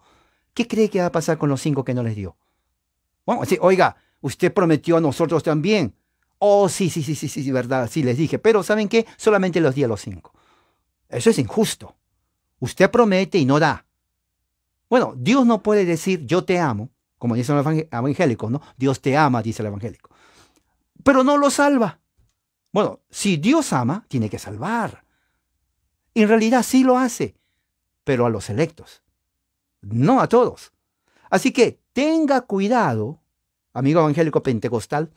Speaker 1: ¿Qué cree que va a pasar con los 5 que no les dio? Bueno, sí, oiga, usted prometió a nosotros también. Oh, sí, sí, sí, sí, sí, verdad, sí les dije, pero ¿saben qué? Solamente los di a los 5. Eso es injusto. Usted promete y no da. Bueno, Dios no puede decir yo te amo, como dice el evangélico, ¿no? Dios te ama, dice el evangélico. Pero no lo salva. Bueno, si Dios ama, tiene que salvar. En realidad sí lo hace, pero a los electos, no a todos. Así que tenga cuidado, amigo evangélico pentecostal,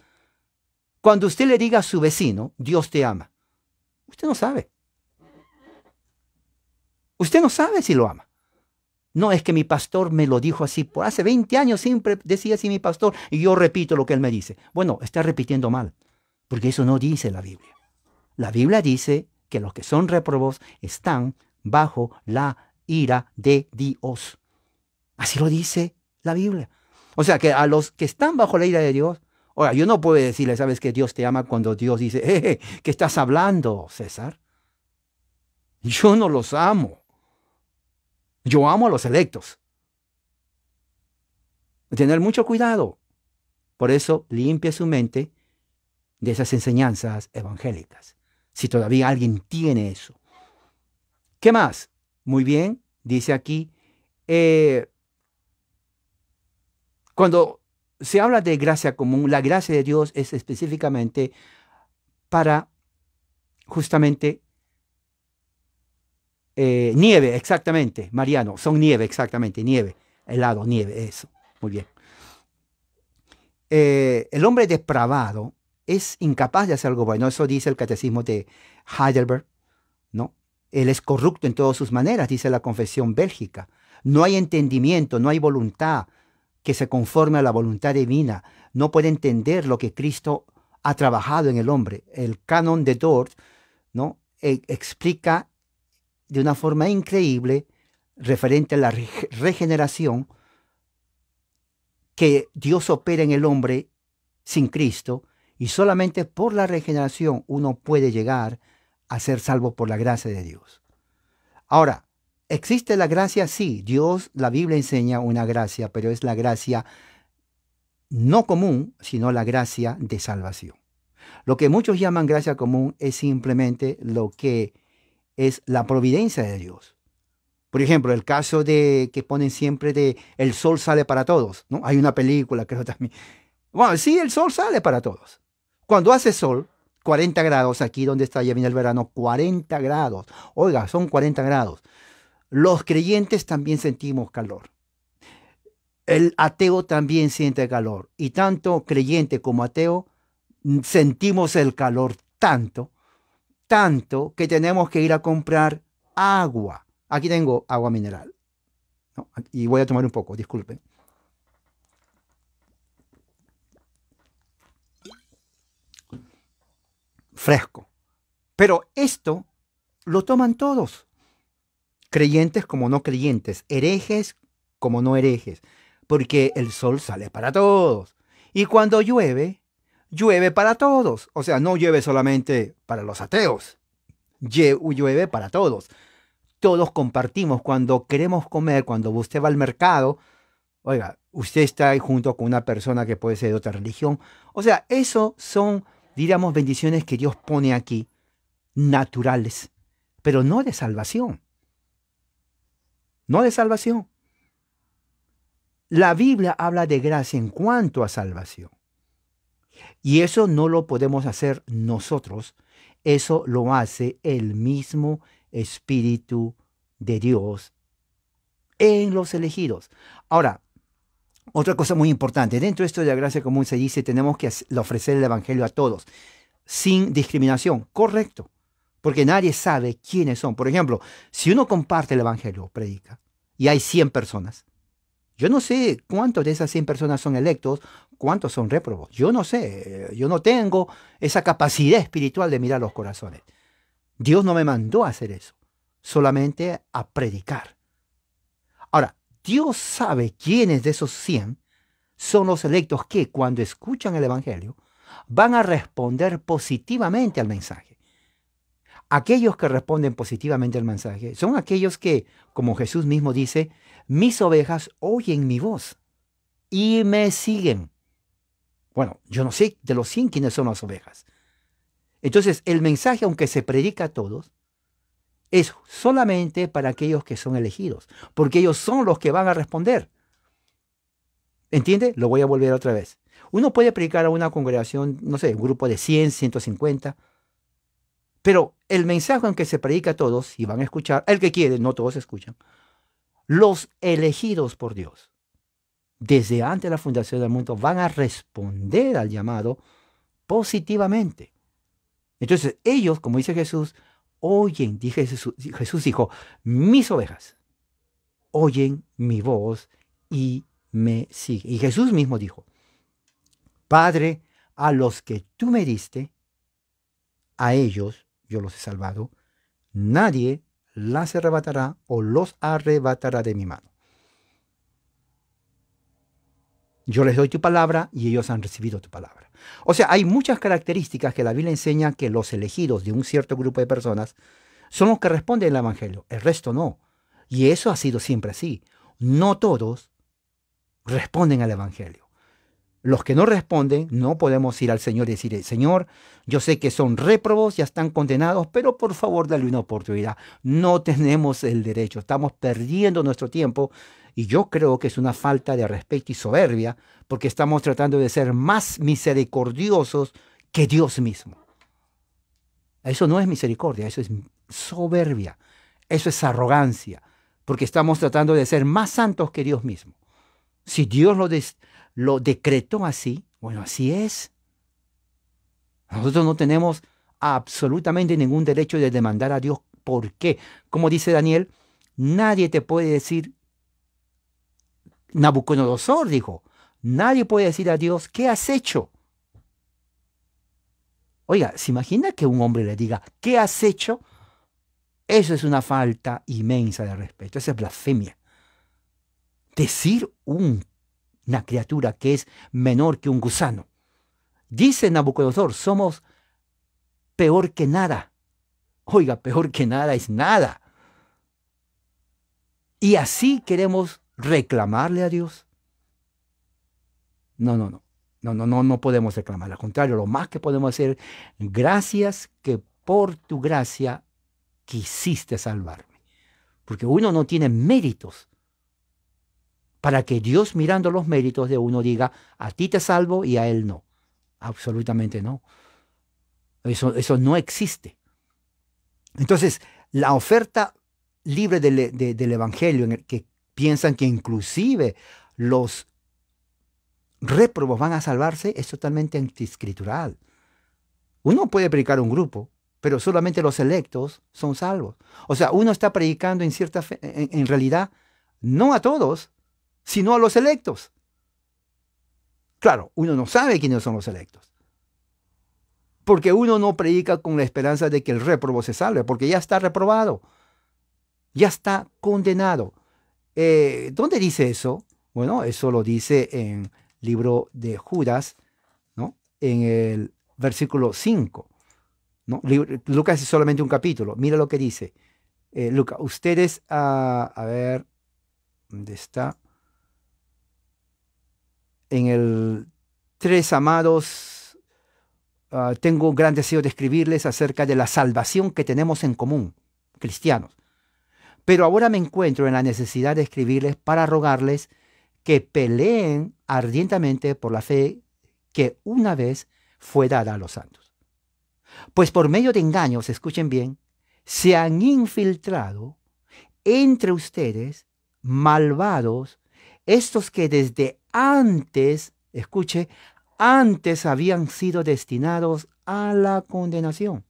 Speaker 1: cuando usted le diga a su vecino, Dios te ama. Usted no sabe. Usted no sabe si lo ama. No es que mi pastor me lo dijo así. Por hace 20 años siempre decía así mi pastor y yo repito lo que él me dice. Bueno, está repitiendo mal, porque eso no dice la Biblia. La Biblia dice que los que son reprobos están bajo la ira de Dios. Así lo dice la Biblia. O sea, que a los que están bajo la ira de Dios, ahora yo no puedo decirle, sabes que Dios te ama cuando Dios dice, eh, eh, ¿qué estás hablando, César? Yo no los amo. Yo amo a los electos. Tener mucho cuidado. Por eso limpia su mente de esas enseñanzas evangélicas. Si todavía alguien tiene eso. ¿Qué más? Muy bien, dice aquí, eh, cuando se habla de gracia común, la gracia de Dios es específicamente para justamente eh, nieve, exactamente, Mariano. Son nieve, exactamente, nieve. Helado, nieve, eso. Muy bien. Eh, el hombre depravado es incapaz de hacer algo bueno. Eso dice el catecismo de Heidelberg, ¿no? Él es corrupto en todas sus maneras, dice la confesión bélgica. No hay entendimiento, no hay voluntad que se conforme a la voluntad divina. No puede entender lo que Cristo ha trabajado en el hombre. El canon de Dort, ¿no? E, explica de una forma increíble referente a la regeneración que Dios opera en el hombre sin Cristo y solamente por la regeneración uno puede llegar a ser salvo por la gracia de Dios. Ahora, ¿existe la gracia? Sí, Dios, la Biblia enseña una gracia, pero es la gracia no común, sino la gracia de salvación. Lo que muchos llaman gracia común es simplemente lo que es la providencia de Dios. Por ejemplo, el caso de que ponen siempre de el sol sale para todos, ¿no? Hay una película, creo también. Bueno, sí, el sol sale para todos. Cuando hace sol, 40 grados, aquí donde está ya viene el verano, 40 grados. Oiga, son 40 grados. Los creyentes también sentimos calor. El ateo también siente calor. Y tanto creyente como ateo mm, sentimos el calor tanto tanto que tenemos que ir a comprar agua. Aquí tengo agua mineral. Y voy a tomar un poco, disculpen. Fresco. Pero esto lo toman todos. Creyentes como no creyentes, herejes como no herejes, porque el sol sale para todos. Y cuando llueve, llueve para todos. O sea, no llueve solamente para los ateos. Llueve para todos. Todos compartimos cuando queremos comer, cuando usted va al mercado. Oiga, usted está ahí junto con una persona que puede ser de otra religión. O sea, eso son, diríamos, bendiciones que Dios pone aquí, naturales, pero no de salvación. No de salvación. La Biblia habla de gracia en cuanto a salvación. Y eso no lo podemos hacer nosotros, eso lo hace el mismo Espíritu de Dios en los elegidos. Ahora, otra cosa muy importante, dentro de esto de la gracia común se dice, tenemos que ofrecer el Evangelio a todos, sin discriminación, correcto, porque nadie sabe quiénes son. Por ejemplo, si uno comparte el Evangelio, predica, y hay 100 personas, yo no sé cuántos de esas 100 personas son electos cuántos son réprobos. Yo no sé, yo no tengo esa capacidad espiritual de mirar los corazones. Dios no me mandó a hacer eso, solamente a predicar. Ahora, Dios sabe quiénes de esos 100 son los electos que cuando escuchan el Evangelio van a responder positivamente al mensaje. Aquellos que responden positivamente al mensaje son aquellos que, como Jesús mismo dice, mis ovejas oyen mi voz y me siguen. Bueno, yo no sé de los 100 quiénes son las ovejas. Entonces, el mensaje, aunque se predica a todos, es solamente para aquellos que son elegidos, porque ellos son los que van a responder. ¿Entiende? Lo voy a volver otra vez. Uno puede predicar a una congregación, no sé, un grupo de 100, 150, pero el mensaje aunque se predica a todos y van a escuchar, el que quiere, no todos escuchan, los elegidos por Dios, desde antes de la fundación del mundo, van a responder al llamado positivamente. Entonces ellos, como dice Jesús, oyen, dije Jesús, Jesús dijo, mis ovejas oyen mi voz y me siguen. Y Jesús mismo dijo, Padre, a los que tú me diste, a ellos yo los he salvado, nadie las arrebatará o los arrebatará de mi mano. Yo les doy tu palabra y ellos han recibido tu palabra. O sea, hay muchas características que la Biblia enseña que los elegidos de un cierto grupo de personas son los que responden al Evangelio, el resto no. Y eso ha sido siempre así. No todos responden al Evangelio. Los que no responden, no podemos ir al Señor y decirle, Señor, yo sé que son réprobos, ya están condenados, pero por favor dale una oportunidad. No tenemos el derecho, estamos perdiendo nuestro tiempo y yo creo que es una falta de respeto y soberbia porque estamos tratando de ser más misericordiosos que Dios mismo. Eso no es misericordia, eso es soberbia, eso es arrogancia, porque estamos tratando de ser más santos que Dios mismo. Si Dios lo, des, lo decretó así, bueno, así es. Nosotros no tenemos absolutamente ningún derecho de demandar a Dios. ¿Por qué? Como dice Daniel, nadie te puede decir, Nabucodonosor dijo, nadie puede decir a Dios, ¿qué has hecho? Oiga, ¿se imagina que un hombre le diga, ¿qué has hecho? Eso es una falta inmensa de respeto, esa es blasfemia. Decir un una criatura que es menor que un gusano. Dice Nabucodonosor, somos peor que nada. Oiga, peor que nada es nada. Y así queremos reclamarle a Dios. No, no, no. No, no, no, no podemos reclamar. Al contrario, lo más que podemos hacer, gracias que por tu gracia quisiste salvarme. Porque uno no tiene méritos para que Dios mirando los méritos de uno diga, a ti te salvo y a él no. Absolutamente no. Eso, no existe. Entonces, la oferta libre e, del, Evangelio, en el que piensan que inclusive los réprobos van a salvarse, es totalmente antiscritural... Uno puede predicar un grupo, pero solamente los electos son salvos. O sea, uno está predicando en cierta en realidad no a todos, sino a los electos. Claro, uno no sabe quiénes son los electos. Porque uno no predica con la esperanza de que el réprobo se salve, porque ya está reprobado, ya está condenado. Eh, ¿Dónde dice eso? Bueno, eso lo dice en el libro de Judas, ¿no? En el versículo 5. Lucas es solamente un capítulo. Mira lo que dice. Eh, Lucas, ustedes, ah, a ver, ¿dónde está? en el Tres Amados ah, tengo un gran deseo de escribirles acerca de la salvación que tenemos en común, cristianos. Pero ahora me encuentro en la necesidad de escribirles para rogarles que peleen ardientemente por la fe que una vez fue dada a los santos. Pues por medio de engaños, escuchen bien, se han infiltrado entre ustedes malvados, estos que desde antes, escuche, antes habían sido destinados a la condenación.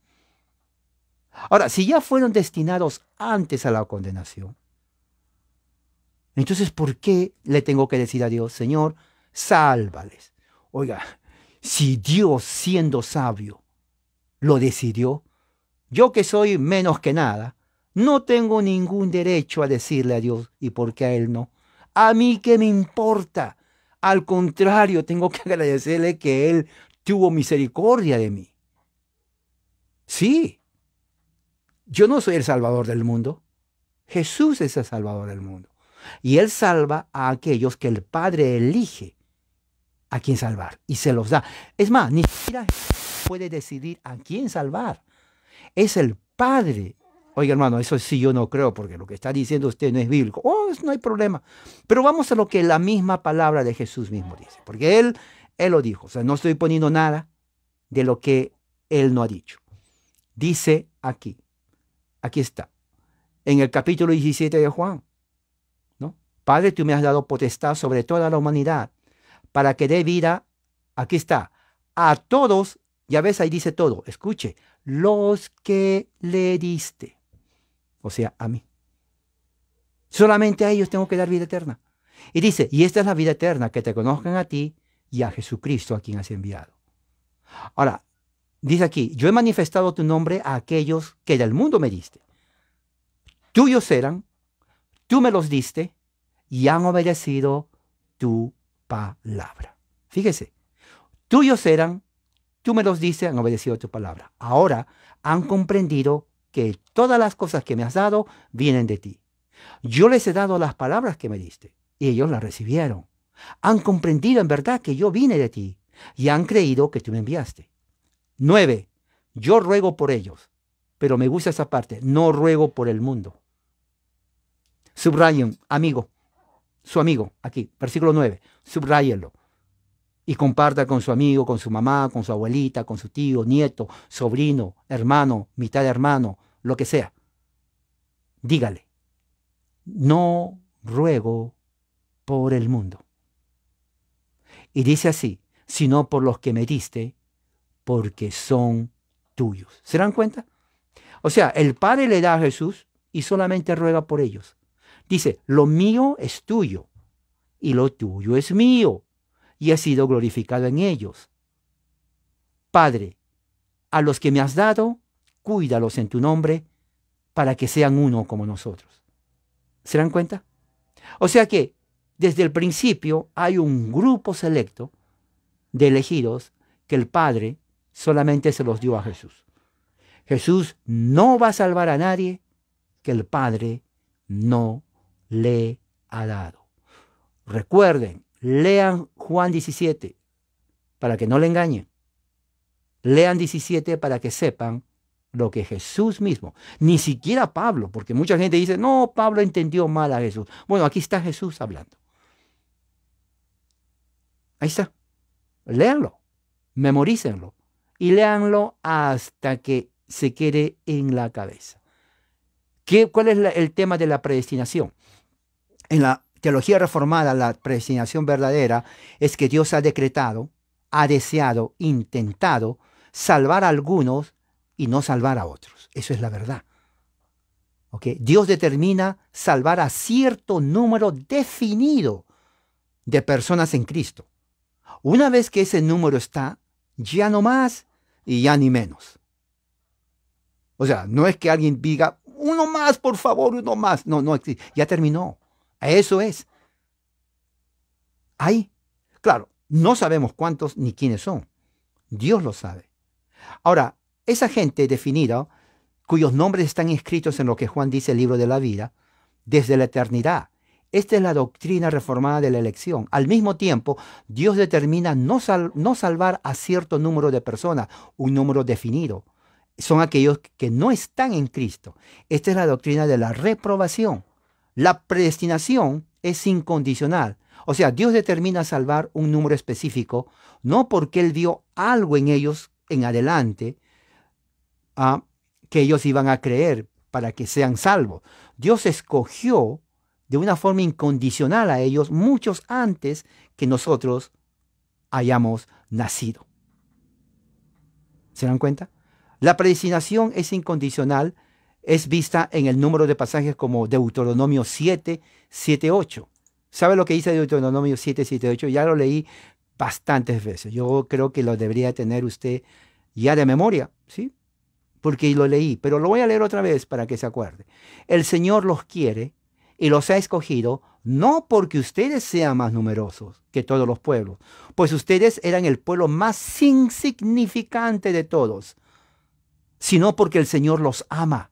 Speaker 1: Ahora, si ya fueron destinados antes a la condenación, entonces, ¿por qué le tengo que decir a Dios, Señor, sálvales? Oiga, si Dios siendo sabio lo decidió, yo que soy menos que nada, no tengo ningún derecho a decirle a Dios y por qué a Él no. A mí que me importa al contrario, tengo que agradecerle que Él tuvo misericordia de mí. Sí, yo no soy el salvador del mundo. Jesús es el salvador del mundo. Y Él salva a aquellos que el Padre elige a quien salvar y se los da. Es más, ni siquiera puede decidir a quién salvar. Es el Padre Oiga, hermano, eso sí yo no creo, porque lo que está diciendo usted no es bíblico. Oh, no hay problema. Pero vamos a lo que la misma palabra de Jesús mismo dice, porque él, él lo dijo. O sea, no estoy poniendo nada de lo que él no ha dicho. Dice aquí, aquí está, en el capítulo 17 de Juan. ¿no? Padre, tú me has dado potestad sobre toda la humanidad para que dé vida, aquí está, a todos, ya ves, ahí dice todo, escuche, los que le diste o sea, a mí. Solamente a ellos tengo que dar vida eterna. Y dice, y esta es la vida eterna, que te conozcan a ti y a Jesucristo a quien has enviado. Ahora, dice aquí, yo he manifestado tu nombre a aquellos que del mundo me diste. Tuyos eran, tú me los diste y han obedecido tu palabra. Fíjese, tuyos eran, tú me los diste, han obedecido tu palabra. Ahora han comprendido que todas las cosas que me has dado vienen de ti. Yo les he dado las palabras que me diste, y ellos las recibieron. Han comprendido en verdad que yo vine de ti, y han creído que tú me enviaste. 9. Yo ruego por ellos, pero me gusta esa parte, no ruego por el mundo. Subrayen, amigo, su amigo, aquí, versículo 9, subrayenlo y comparta con su amigo, con su mamá, con su abuelita, con su tío, nieto, sobrino, hermano, mitad hermano, lo que sea. Dígale, no ruego por el mundo. Y dice así, sino por los que me diste, porque son tuyos. ¿Se dan cuenta? O sea, el Padre le da a Jesús y solamente ruega por ellos. Dice, lo mío es tuyo y lo tuyo es mío y he sido glorificado en ellos. Padre, a los que me has dado, cuídalos en tu nombre, para que sean uno como nosotros. ¿Se dan cuenta? O sea que desde el principio hay un grupo selecto de elegidos que el Padre solamente se los dio a Jesús. Jesús no va a salvar a nadie que el Padre no le ha dado. Recuerden, lean Juan 17, para que no le engañen. Lean 17 para que sepan lo que Jesús mismo, ni siquiera Pablo, porque mucha gente dice, no, Pablo entendió mal a Jesús. Bueno, aquí está Jesús hablando. Ahí está. Léanlo, memorícenlo y léanlo hasta que se quede en la cabeza. ¿Qué, ¿Cuál es el tema de la predestinación? En la teología reformada, la predestinación verdadera, es que Dios ha decretado, ha deseado, intentado salvar a algunos y no salvar a otros. Eso es la verdad. Dios determina salvar a cierto número definido de personas en Cristo. Una vez que ese número está, ya no más y ya ni menos. O sea, no es que alguien diga, uno más, por favor, uno más. No, no, existe. ya terminó. Eso es. Ahí, claro, no sabemos cuántos ni quiénes son. Dios lo sabe. Ahora, esa gente definida, cuyos nombres están escritos en lo que Juan dice el libro de la vida, desde la eternidad. Esta es la doctrina reformada de la elección. Al mismo tiempo, Dios determina no, no salvar a cierto número de personas, un número definido. Son aquellos que no están en Cristo. Esta es la doctrina de la reprobación. La predestinación es incondicional. O sea, Dios determina salvar un número específico, no porque Él vio algo en ellos en adelante ah, que ellos iban a creer para que sean salvos. Dios escogió de una forma incondicional a ellos muchos antes que nosotros hayamos nacido. ¿Se dan cuenta? La predestinación es incondicional es vista en el número de pasajes como Deuteronomio 7, 7, 8. ¿Sabe lo que dice Deuteronomio 7, 7, 8? Ya lo leí bastantes veces. Yo creo que lo debería tener usted ya de memoria, ¿sí? Porque lo leí, pero lo voy a leer otra vez para que se acuerde. El Señor los quiere y los ha escogido no porque ustedes sean más numerosos que todos los pueblos, pues ustedes eran el pueblo más insignificante de todos, sino porque el Señor los ama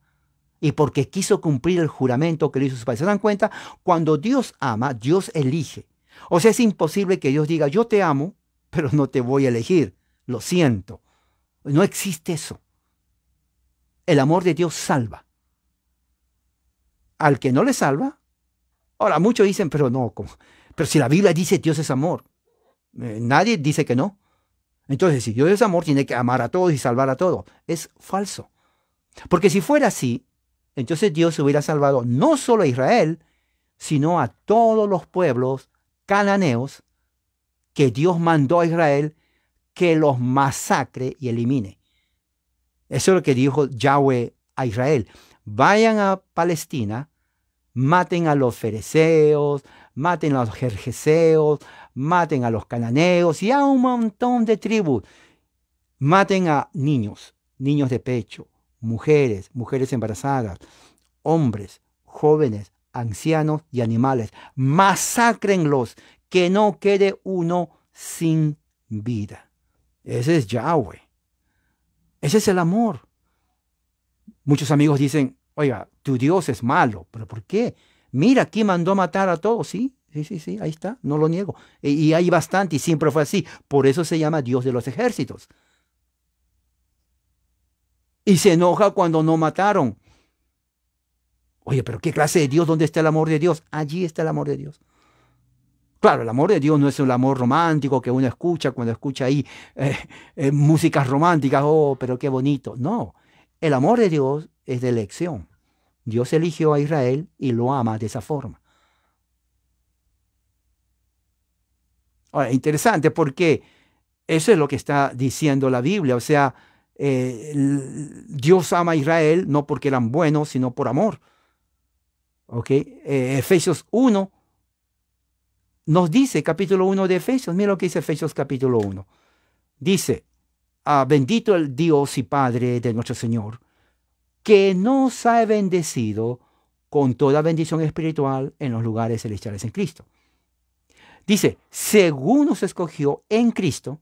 Speaker 1: y porque quiso cumplir el juramento que le hizo su padre. ¿Se dan cuenta? Cuando Dios ama, Dios elige. O sea, es imposible que Dios diga, yo te amo, pero no te voy a elegir. Lo siento. No existe eso. El amor de Dios salva. Al que no le salva. Ahora, muchos dicen, pero no, pero si la Biblia dice Dios es amor, eh, nadie dice que no. Entonces, si Dios es amor, tiene que amar a todos y salvar a todos. Es falso. Porque si fuera así, entonces Dios hubiera salvado no solo a Israel, sino a todos los pueblos cananeos que Dios mandó a Israel que los masacre y elimine. Eso es lo que dijo Yahweh a Israel. Vayan a Palestina, maten a los fereceos, maten a los jerjeseos, maten a los cananeos y a un montón de tribus. Maten a niños, niños de pecho, mujeres, mujeres embarazadas, hombres, jóvenes, ancianos y animales. Masacrenlos, que no quede uno sin vida. Ese es Yahweh. Ese es el amor. Muchos amigos dicen, oiga, tu Dios es malo, pero ¿por qué? Mira, aquí mandó a matar a todos, ¿sí? Sí, sí, sí, ahí está, no lo niego. Y, y hay bastante y siempre fue así. Por eso se llama Dios de los ejércitos y se enoja cuando no mataron. Oye, pero ¿qué clase de Dios? ¿Dónde está el amor de Dios? Allí está el amor de Dios. Claro, el amor de Dios no es el amor romántico que uno escucha cuando escucha ahí eh, eh, músicas románticas, oh, pero qué bonito. No, el amor de Dios es de elección. Dios eligió a Israel y lo ama de esa forma. Ahora, interesante porque eso es lo que está diciendo la Biblia, o sea, eh, Dios ama a Israel no porque eran buenos, sino por amor. Okay. Eh, Efesios 1 nos dice, capítulo 1 de Efesios, mira lo que dice Efesios capítulo 1. Dice, ah, bendito el Dios y Padre de nuestro Señor, que nos ha bendecido con toda bendición espiritual en los lugares celestiales en Cristo. Dice, según nos escogió en Cristo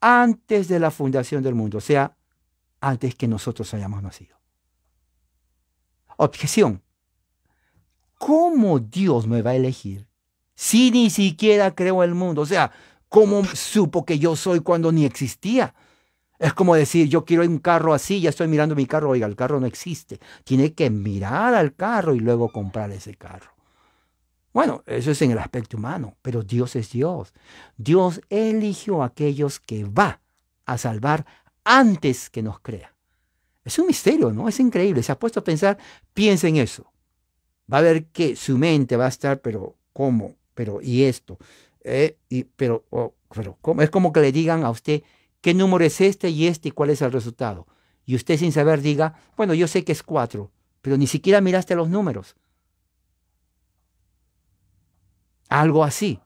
Speaker 1: antes de la fundación del mundo, o sea, antes que nosotros hayamos nacido. Objeción. ¿Cómo Dios me va a elegir si ni siquiera creo el mundo? O sea, ¿cómo supo que yo soy cuando ni existía? Es como decir, yo quiero un carro así, ya estoy mirando mi carro, oiga, el carro no existe. Tiene que mirar al carro y luego comprar ese carro. Bueno, eso es en el aspecto humano, pero Dios es Dios. Dios eligió a aquellos que va a salvar antes que nos crea. Es un misterio, ¿no? Es increíble. Se ha puesto a pensar, piensa en eso. Va a ver que su mente va a estar, pero ¿cómo? Pero ¿y esto? Eh, y, pero, oh, pero ¿cómo? Es como que le digan a usted qué número es este y este y cuál es el resultado. Y usted sin saber diga, bueno, yo sé que es cuatro, pero ni siquiera miraste los números. Algo así.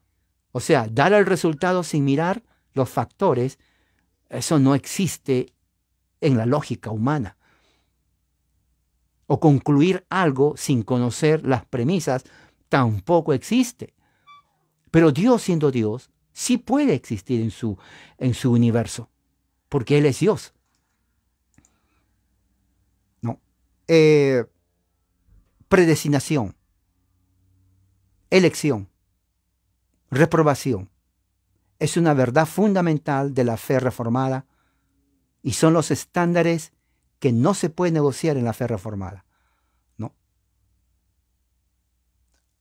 Speaker 1: O sea, dar el resultado sin mirar los factores, eso no existe en la lógica humana. O concluir algo sin conocer las premisas tampoco existe. Pero Dios siendo Dios, sí puede existir en su, en su universo, porque Él es Dios. No. Eh, predestinación, elección reprobación. Es una verdad fundamental de la fe reformada y son los estándares que no se puede negociar en la fe reformada. ¿no?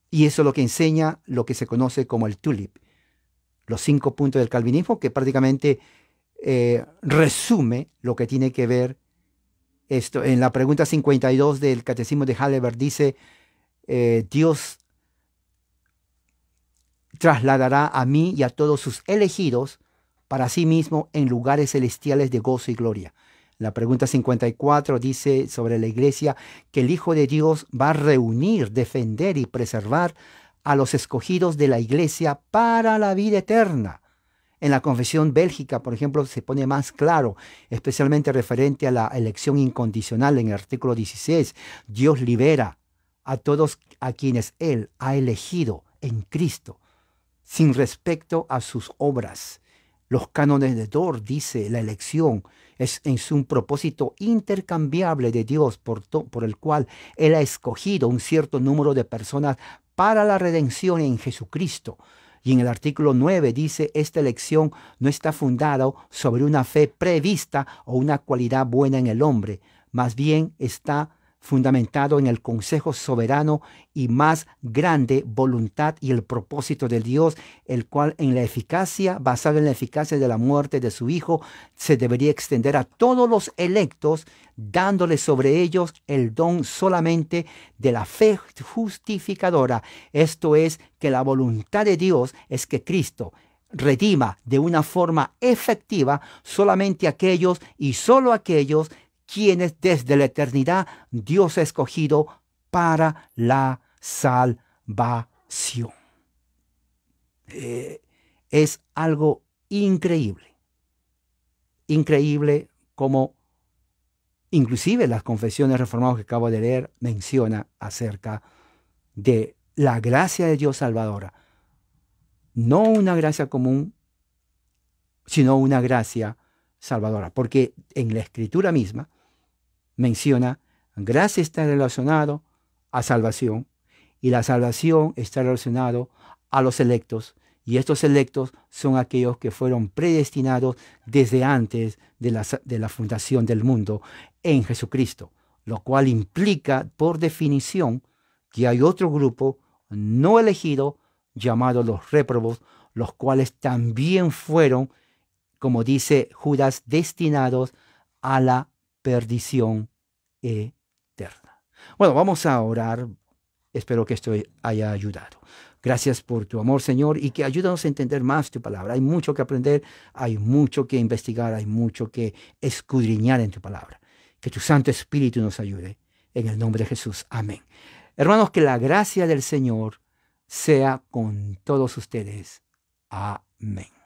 Speaker 1: Y eso es lo que enseña lo que se conoce como el tulip, los cinco puntos del calvinismo, que prácticamente eh, resume lo que tiene que ver esto. En la pregunta 52 del Catecismo de Halleberg dice, eh, Dios trasladará a mí y a todos sus elegidos para sí mismo en lugares celestiales de gozo y gloria. La pregunta 54 dice sobre la iglesia que el Hijo de Dios va a reunir, defender y preservar a los escogidos de la iglesia para la vida eterna. En la confesión bélgica, por ejemplo, se pone más claro, especialmente referente a la elección incondicional en el artículo 16. Dios libera a todos a quienes Él ha elegido en Cristo sin respecto a sus obras. Los cánones de Dor dice la elección es en un propósito intercambiable de Dios por, por el cual Él ha escogido un cierto número de personas para la redención en Jesucristo. Y en el artículo 9 dice, esta elección no está fundada sobre una fe prevista o una cualidad buena en el hombre, más bien está fundamentado en el consejo soberano y más grande voluntad y el propósito de Dios, el cual en la eficacia, basado en la eficacia de la muerte de su Hijo, se debería extender a todos los electos, dándole sobre ellos el don solamente de la fe justificadora. Esto es que la voluntad de Dios es que Cristo redima de una forma efectiva solamente aquellos y solo aquellos quienes desde la eternidad Dios ha escogido para la salvación. Eh, es algo increíble, increíble como inclusive las confesiones reformadas que acabo de leer menciona acerca de la gracia de Dios salvadora. No una gracia común, sino una gracia salvadora, porque en la escritura misma menciona, gracia está relacionado a salvación y la salvación está relacionado a los electos y estos electos son aquellos que fueron predestinados desde antes de la, de la fundación del mundo en Jesucristo, lo cual implica por definición que hay otro grupo no elegido llamado los réprobos, los cuales también fueron como dice Judas, destinados a la perdición eterna. Bueno, vamos a orar. Espero que esto haya ayudado. Gracias por tu amor, Señor, y que ayúdanos a entender más tu palabra. Hay mucho que aprender, hay mucho que investigar, hay mucho que escudriñar en tu palabra. Que tu Santo Espíritu nos ayude. En el nombre de Jesús. Amén. Hermanos, que la gracia del Señor sea con todos ustedes. Amén.